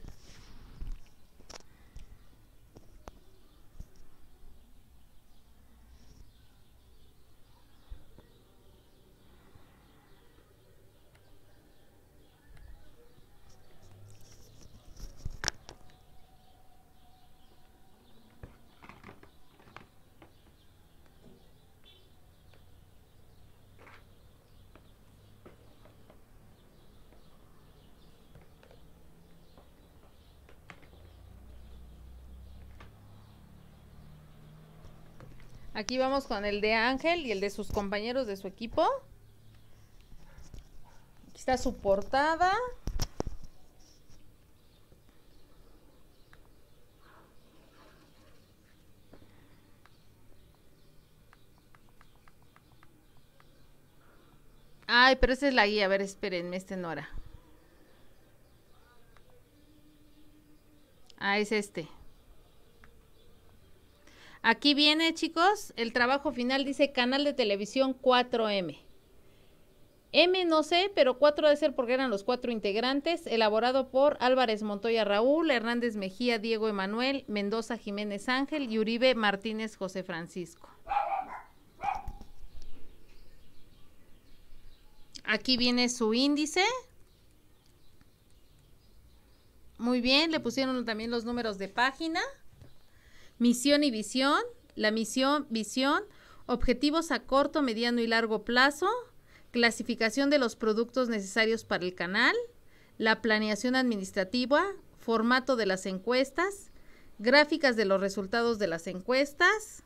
Aquí vamos con el de Ángel y el de sus compañeros de su equipo. Aquí está su portada. Ay, pero esa es la guía. A ver, espérenme, este no era. Ah, es este. Aquí viene, chicos, el trabajo final dice canal de televisión 4M. M no sé, pero 4 debe ser porque eran los cuatro integrantes, elaborado por Álvarez Montoya Raúl, Hernández Mejía, Diego Emanuel, Mendoza Jiménez Ángel y Uribe Martínez José Francisco. Aquí viene su índice. Muy bien, le pusieron también los números de página. Misión y visión, la misión, visión, objetivos a corto, mediano y largo plazo, clasificación de los productos necesarios para el canal, la planeación administrativa, formato de las encuestas, gráficas de los resultados de las encuestas,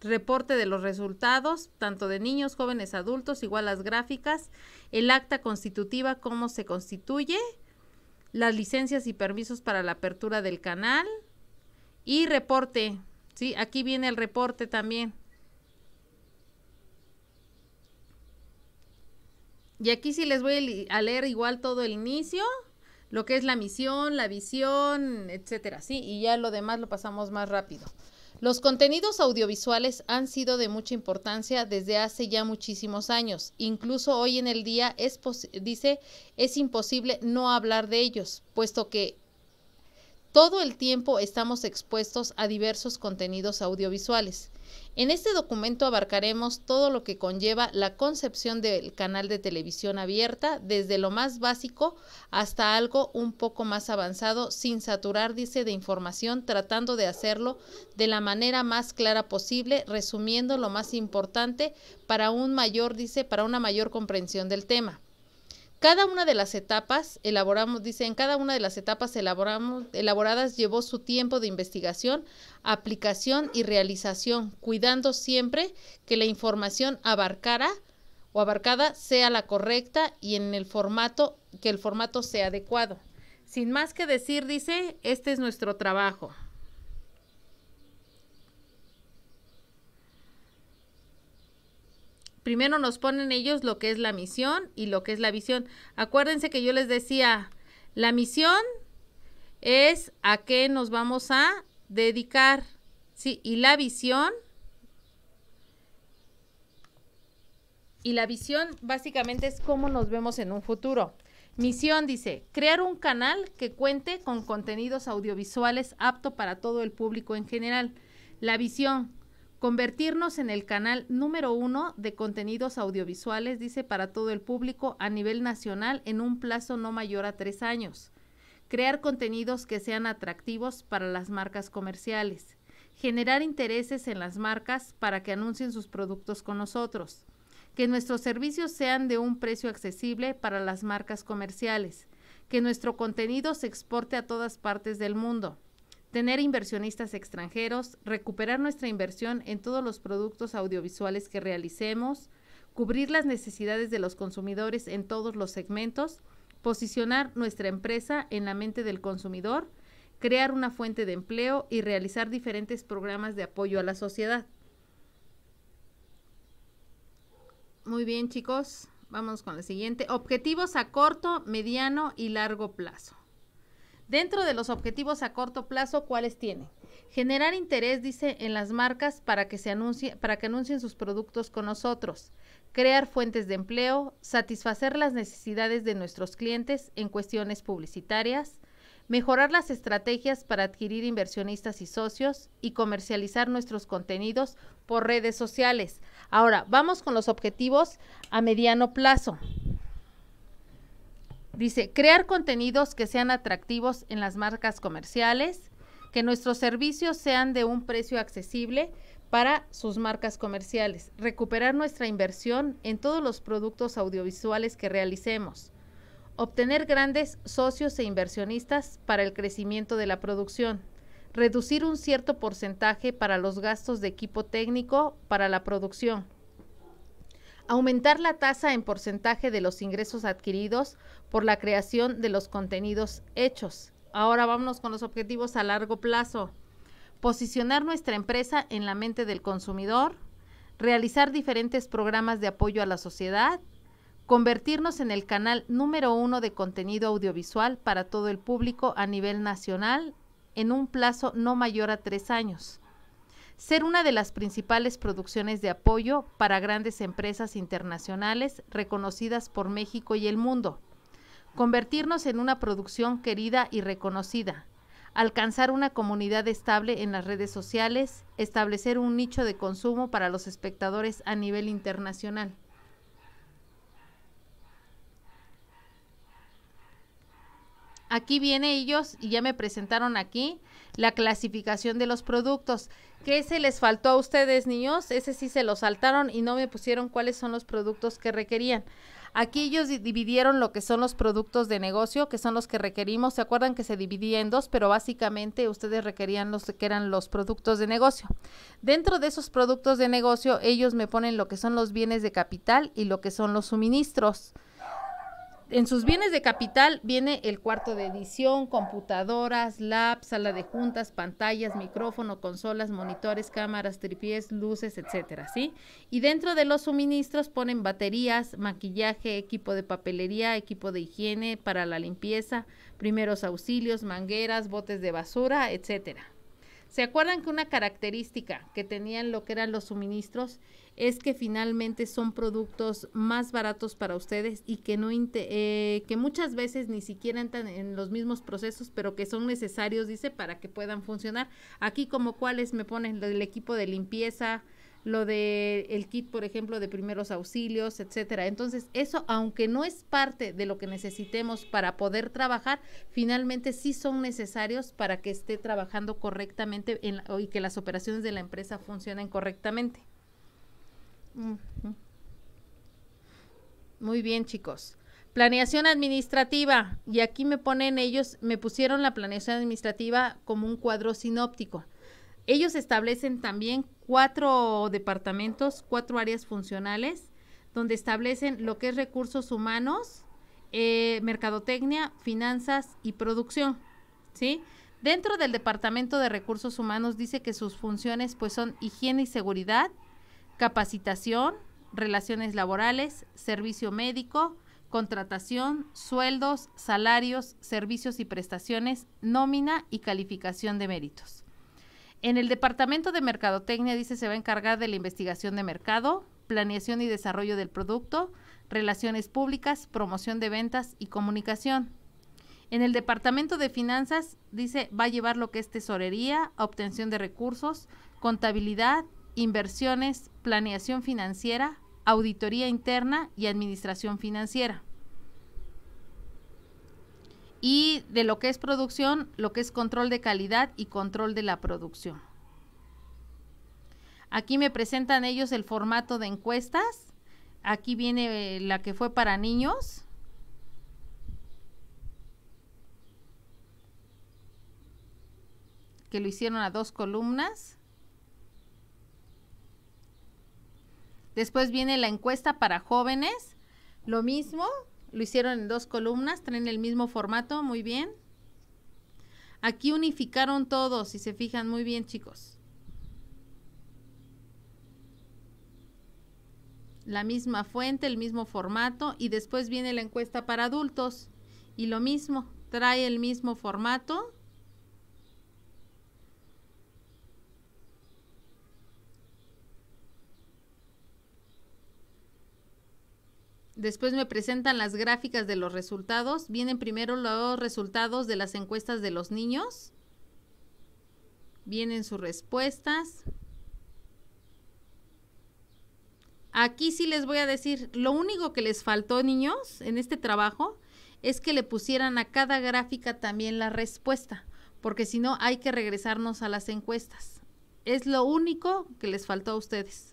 reporte de los resultados, tanto de niños, jóvenes, adultos, igual las gráficas, el acta constitutiva, cómo se constituye, las licencias y permisos para la apertura del canal, y reporte, ¿sí? Aquí viene el reporte también. Y aquí sí les voy a leer igual todo el inicio, lo que es la misión, la visión, etcétera, ¿sí? Y ya lo demás lo pasamos más rápido. Los contenidos audiovisuales han sido de mucha importancia desde hace ya muchísimos años. Incluso hoy en el día es dice es imposible no hablar de ellos, puesto que todo el tiempo estamos expuestos a diversos contenidos audiovisuales. En este documento abarcaremos todo lo que conlleva la concepción del canal de televisión abierta, desde lo más básico hasta algo un poco más avanzado, sin saturar, dice, de información, tratando de hacerlo de la manera más clara posible, resumiendo lo más importante para un mayor, dice, para una mayor comprensión del tema. Cada una de las etapas elaboramos, dice, en cada una de las etapas elaboramos, elaboradas llevó su tiempo de investigación, aplicación y realización, cuidando siempre que la información abarcara o abarcada sea la correcta y en el formato, que el formato sea adecuado. Sin más que decir, dice, este es nuestro trabajo. Primero nos ponen ellos lo que es la misión y lo que es la visión. Acuérdense que yo les decía, la misión es a qué nos vamos a dedicar. Sí, y la visión Y la visión básicamente es cómo nos vemos en un futuro. Misión dice, crear un canal que cuente con contenidos audiovisuales apto para todo el público en general. La visión, convertirnos en el canal número uno de contenidos audiovisuales, dice, para todo el público a nivel nacional en un plazo no mayor a tres años, crear contenidos que sean atractivos para las marcas comerciales, generar intereses en las marcas para que anuncien sus productos con nosotros, que nuestros servicios sean de un precio accesible para las marcas comerciales, que nuestro contenido se exporte a todas partes del mundo tener inversionistas extranjeros, recuperar nuestra inversión en todos los productos audiovisuales que realicemos, cubrir las necesidades de los consumidores en todos los segmentos, posicionar nuestra empresa en la mente del consumidor, crear una fuente de empleo y realizar diferentes programas de apoyo a la sociedad. Muy bien chicos, vamos con la siguiente. Objetivos a corto, mediano y largo plazo. Dentro de los objetivos a corto plazo, ¿cuáles tiene? Generar interés, dice, en las marcas para que, se para que anuncien sus productos con nosotros, crear fuentes de empleo, satisfacer las necesidades de nuestros clientes en cuestiones publicitarias, mejorar las estrategias para adquirir inversionistas y socios y comercializar nuestros contenidos por redes sociales. Ahora, vamos con los objetivos a mediano plazo. Dice, crear contenidos que sean atractivos en las marcas comerciales, que nuestros servicios sean de un precio accesible para sus marcas comerciales, recuperar nuestra inversión en todos los productos audiovisuales que realicemos, obtener grandes socios e inversionistas para el crecimiento de la producción, reducir un cierto porcentaje para los gastos de equipo técnico para la producción, aumentar la tasa en porcentaje de los ingresos adquiridos por la creación de los contenidos hechos. Ahora vámonos con los objetivos a largo plazo. Posicionar nuestra empresa en la mente del consumidor, realizar diferentes programas de apoyo a la sociedad, convertirnos en el canal número uno de contenido audiovisual para todo el público a nivel nacional en un plazo no mayor a tres años ser una de las principales producciones de apoyo para grandes empresas internacionales reconocidas por México y el mundo, convertirnos en una producción querida y reconocida, alcanzar una comunidad estable en las redes sociales, establecer un nicho de consumo para los espectadores a nivel internacional. Aquí viene ellos y ya me presentaron aquí la clasificación de los productos. ¿Qué se les faltó a ustedes, niños? Ese sí se lo saltaron y no me pusieron cuáles son los productos que requerían. Aquí ellos dividieron lo que son los productos de negocio, que son los que requerimos. ¿Se acuerdan que se dividía en dos? Pero básicamente ustedes requerían los que eran los productos de negocio. Dentro de esos productos de negocio, ellos me ponen lo que son los bienes de capital y lo que son los suministros en sus bienes de capital viene el cuarto de edición, computadoras, laps, sala de juntas, pantallas, micrófono, consolas, monitores, cámaras, tripies, luces, etcétera, ¿sí? Y dentro de los suministros ponen baterías, maquillaje, equipo de papelería, equipo de higiene para la limpieza, primeros auxilios, mangueras, botes de basura, etcétera. ¿Se acuerdan que una característica que tenían lo que eran los suministros es que finalmente son productos más baratos para ustedes y que no eh, que muchas veces ni siquiera entran en los mismos procesos, pero que son necesarios, dice, para que puedan funcionar. Aquí como cuáles me ponen el equipo de limpieza, lo de el kit, por ejemplo, de primeros auxilios, etcétera. Entonces, eso aunque no es parte de lo que necesitemos para poder trabajar, finalmente sí son necesarios para que esté trabajando correctamente y que las operaciones de la empresa funcionen correctamente. Muy bien, chicos. Planeación administrativa. Y aquí me ponen ellos, me pusieron la planeación administrativa como un cuadro sinóptico. Ellos establecen también cuatro departamentos, cuatro áreas funcionales, donde establecen lo que es recursos humanos, eh, mercadotecnia, finanzas y producción, ¿sí? Dentro del Departamento de Recursos Humanos dice que sus funciones pues son higiene y seguridad, capacitación, relaciones laborales, servicio médico, contratación, sueldos, salarios, servicios y prestaciones, nómina y calificación de méritos. En el Departamento de Mercadotecnia dice se va a encargar de la investigación de mercado, planeación y desarrollo del producto, relaciones públicas, promoción de ventas y comunicación. En el Departamento de Finanzas dice va a llevar lo que es tesorería, obtención de recursos, contabilidad, inversiones, planeación financiera, auditoría interna y administración financiera y de lo que es producción, lo que es control de calidad y control de la producción. Aquí me presentan ellos el formato de encuestas. Aquí viene eh, la que fue para niños. que lo hicieron a dos columnas. Después viene la encuesta para jóvenes, lo mismo, lo hicieron en dos columnas, traen el mismo formato, muy bien. Aquí unificaron todos, si se fijan muy bien, chicos. La misma fuente, el mismo formato y después viene la encuesta para adultos y lo mismo, trae el mismo formato Después me presentan las gráficas de los resultados. Vienen primero los resultados de las encuestas de los niños. Vienen sus respuestas. Aquí sí les voy a decir, lo único que les faltó, niños, en este trabajo, es que le pusieran a cada gráfica también la respuesta, porque si no hay que regresarnos a las encuestas. Es lo único que les faltó a ustedes.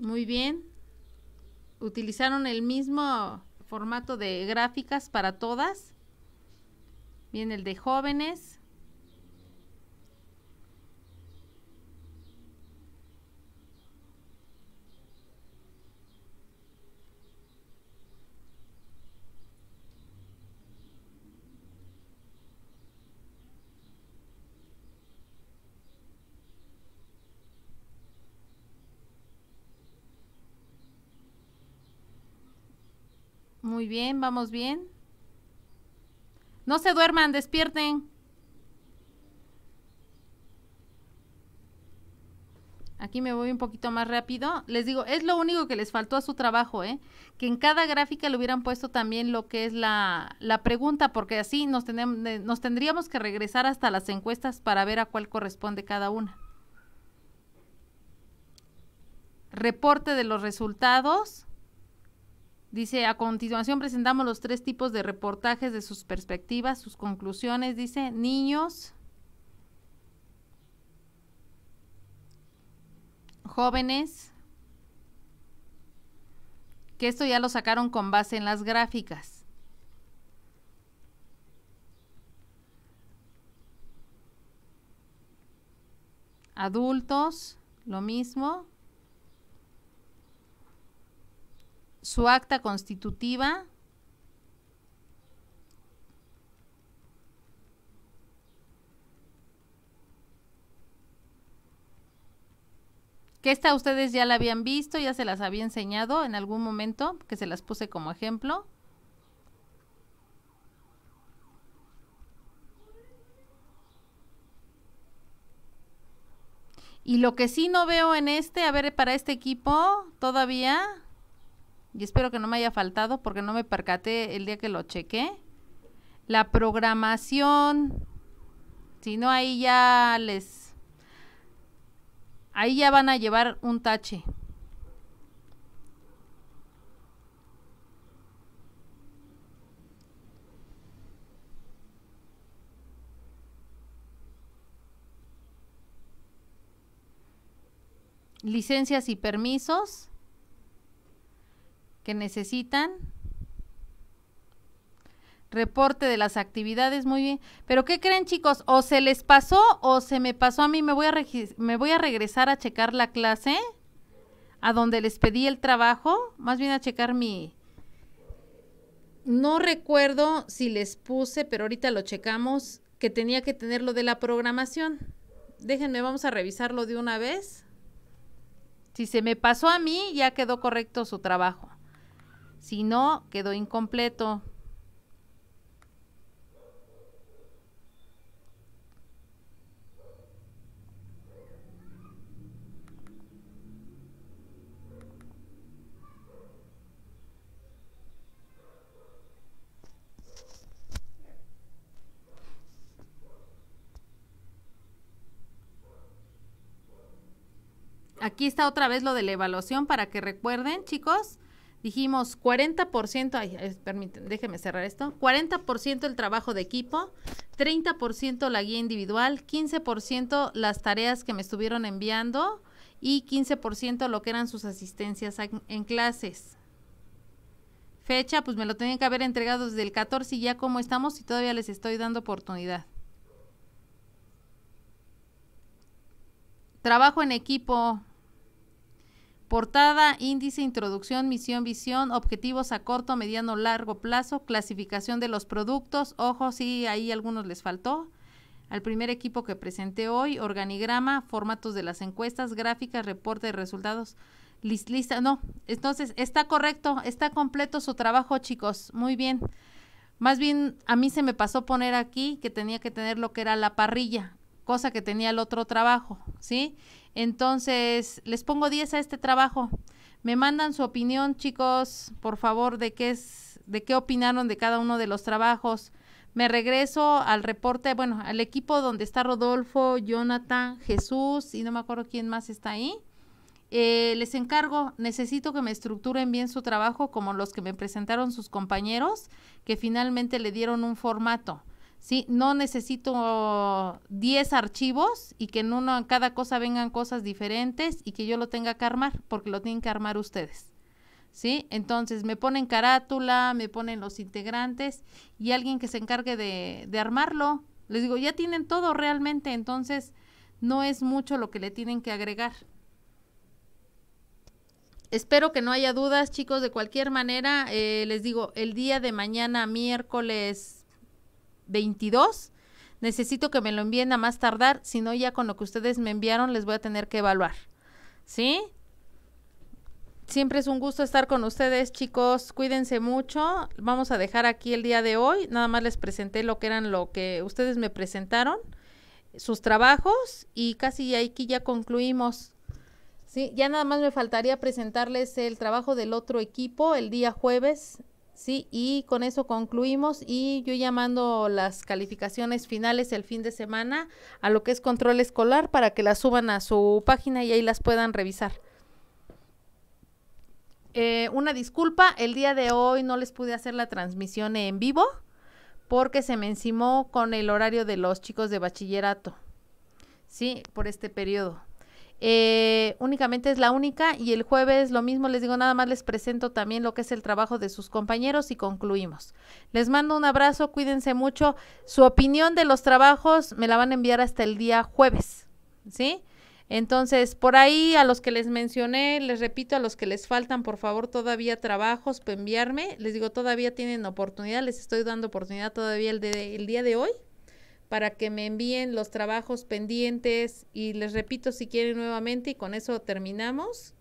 Muy bien. Utilizaron el mismo formato de gráficas para todas. viene el de jóvenes. Muy bien, vamos bien. No se duerman, despierten. Aquí me voy un poquito más rápido. Les digo, es lo único que les faltó a su trabajo, ¿eh? Que en cada gráfica le hubieran puesto también lo que es la, pregunta, porque así nos, tenemos, eh, nos tendríamos que regresar hasta las encuestas para ver a cuál corresponde cada una. Reporte de los resultados. Dice, a continuación presentamos los tres tipos de reportajes de sus perspectivas, sus conclusiones. Dice, niños, jóvenes, que esto ya lo sacaron con base en las gráficas. Adultos, lo mismo. su acta constitutiva que esta ustedes ya la habían visto, ya se las había enseñado en algún momento, que se las puse como ejemplo. Y lo que sí no veo en este, a ver, para este equipo todavía y espero que no me haya faltado porque no me percaté el día que lo chequé. La programación, si no ahí ya les, ahí ya van a llevar un tache. Licencias y permisos que necesitan reporte de las actividades, muy bien. Pero ¿qué creen chicos? O se les pasó o se me pasó a mí, me voy a, me voy a regresar a checar la clase a donde les pedí el trabajo, más bien a checar mi... No recuerdo si les puse, pero ahorita lo checamos, que tenía que tener lo de la programación. Déjenme, vamos a revisarlo de una vez. Si se me pasó a mí, ya quedó correcto su trabajo. Si no, quedó incompleto. Aquí está otra vez lo de la evaluación para que recuerden, chicos dijimos 40%, ay, déjeme cerrar esto, 40% el trabajo de equipo, 30% la guía individual, 15% las tareas que me estuvieron enviando y 15% lo que eran sus asistencias en, clases. Fecha, pues me lo tenían que haber entregado desde el 14 y ya como estamos y todavía les estoy dando oportunidad. Trabajo en equipo, Portada, índice, introducción, misión, visión, objetivos a corto, mediano, largo plazo, clasificación de los productos, ojo, sí, ahí algunos les faltó. Al primer equipo que presenté hoy, organigrama, formatos de las encuestas, gráficas, reporte de resultados, list, lista, no, entonces está correcto, está completo su trabajo, chicos, muy bien. Más bien, a mí se me pasó poner aquí que tenía que tener lo que era la parrilla, cosa que tenía el otro trabajo, ¿sí? Entonces, les pongo 10 a este trabajo. Me mandan su opinión, chicos, por favor, de qué es, de qué opinaron de cada uno de los trabajos. Me regreso al reporte, bueno, al equipo donde está Rodolfo, Jonathan, Jesús y no me acuerdo quién más está ahí. Eh, les encargo, necesito que me estructuren bien su trabajo como los que me presentaron sus compañeros, que finalmente le dieron un formato. ¿sí? No necesito 10 archivos y que en uno en cada cosa vengan cosas diferentes y que yo lo tenga que armar, porque lo tienen que armar ustedes. ¿Sí? Entonces me ponen carátula, me ponen los integrantes y alguien que se encargue de, armarlo. Les digo, ya tienen todo realmente, entonces no es mucho lo que le tienen que agregar. Espero que no haya dudas, chicos. De cualquier manera, eh, les digo, el día de mañana, miércoles 22. Necesito que me lo envíen a más tardar, si no ya con lo que ustedes me enviaron les voy a tener que evaluar. ¿Sí? Siempre es un gusto estar con ustedes, chicos. Cuídense mucho. Vamos a dejar aquí el día de hoy. Nada más les presenté lo que eran lo que ustedes me presentaron, sus trabajos y casi aquí ya concluimos. Sí, ya nada más me faltaría presentarles el trabajo del otro equipo el día jueves ¿sí? Y con eso concluimos y yo ya mando las calificaciones finales el fin de semana a lo que es control escolar para que las suban a su página y ahí las puedan revisar. Eh, una disculpa, el día de hoy no les pude hacer la transmisión en vivo porque se me encimó con el horario de los chicos de bachillerato, ¿sí? Por este periodo. Eh, únicamente es la única y el jueves lo mismo les digo, nada más les presento también lo que es el trabajo de sus compañeros y concluimos. Les mando un abrazo, cuídense mucho. Su opinión de los trabajos me la van a enviar hasta el día jueves, ¿sí? Entonces, por ahí a los que les mencioné, les repito, a los que les faltan, por favor, todavía trabajos para enviarme. Les digo, todavía tienen oportunidad, les estoy dando oportunidad todavía el, el día de hoy para que me envíen los trabajos pendientes y les repito si quieren nuevamente y con eso terminamos.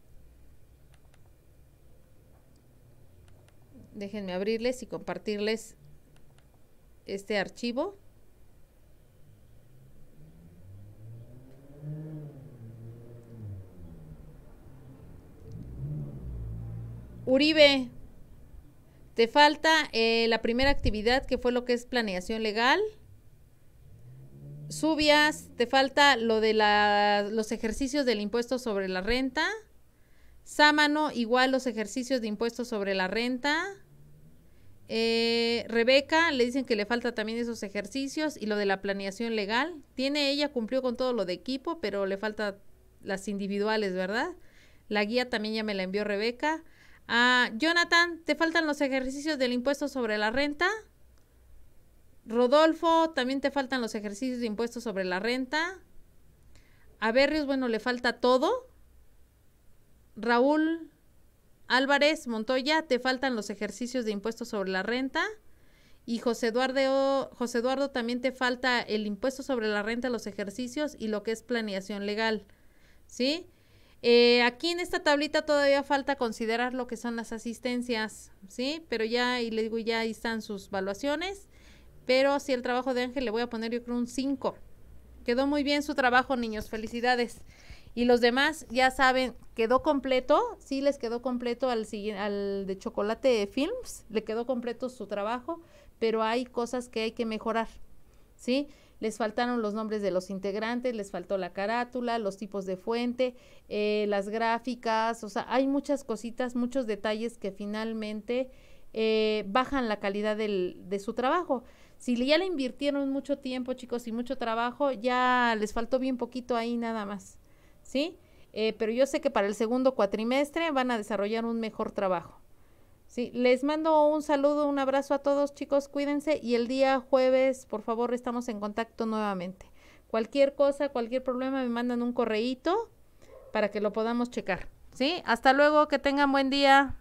Déjenme abrirles y compartirles este archivo. Uribe, te falta eh, la primera actividad que fue lo que es planeación legal. Subias, te falta lo de los ejercicios del impuesto sobre la renta. Sámano, igual los ejercicios de impuestos sobre la renta. Eh, Rebeca, le dicen que le falta también esos ejercicios y lo de la planeación legal. Tiene ella, cumplió con todo lo de equipo, pero le falta las individuales, ¿verdad? La guía también ya me la envió Rebeca. Ah, Jonathan, ¿te faltan los ejercicios del impuesto sobre la renta? Rodolfo, también te faltan los ejercicios de impuestos sobre la renta. A Berrios, bueno, le falta todo. Raúl Álvarez Montoya, te faltan los ejercicios de impuestos sobre la renta. Y José Eduardo, José Eduardo, también te falta el impuesto sobre la renta, los ejercicios y lo que es planeación legal. ¿Sí? Eh, aquí en esta tablita todavía falta considerar lo que son las asistencias, ¿sí? Pero ya, y le digo, ya ahí están sus valuaciones. Pero si el trabajo de Ángel le voy a poner yo creo un 5. Quedó muy bien su trabajo, niños. Felicidades. Y los demás, ya saben, quedó completo. Sí, les quedó completo al, al de Chocolate Films. Le quedó completo su trabajo, pero hay cosas que hay que mejorar. ¿Sí? Les faltaron los nombres de los integrantes, les faltó la carátula, los tipos de fuente, eh, las gráficas, o sea, hay muchas cositas, muchos detalles que finalmente eh, bajan la calidad de su trabajo. Si ya le invirtieron mucho tiempo, chicos, y mucho trabajo, ya les faltó bien poquito ahí nada más, ¿sí? Eh, pero yo sé que para el segundo cuatrimestre van a desarrollar un mejor trabajo. Sí, les mando un saludo, un abrazo a todos chicos, cuídense y el día jueves, por favor, estamos en contacto nuevamente. Cualquier cosa, cualquier problema, me mandan un correíto para que lo podamos checar. ¿Sí? Hasta luego, que tengan buen día.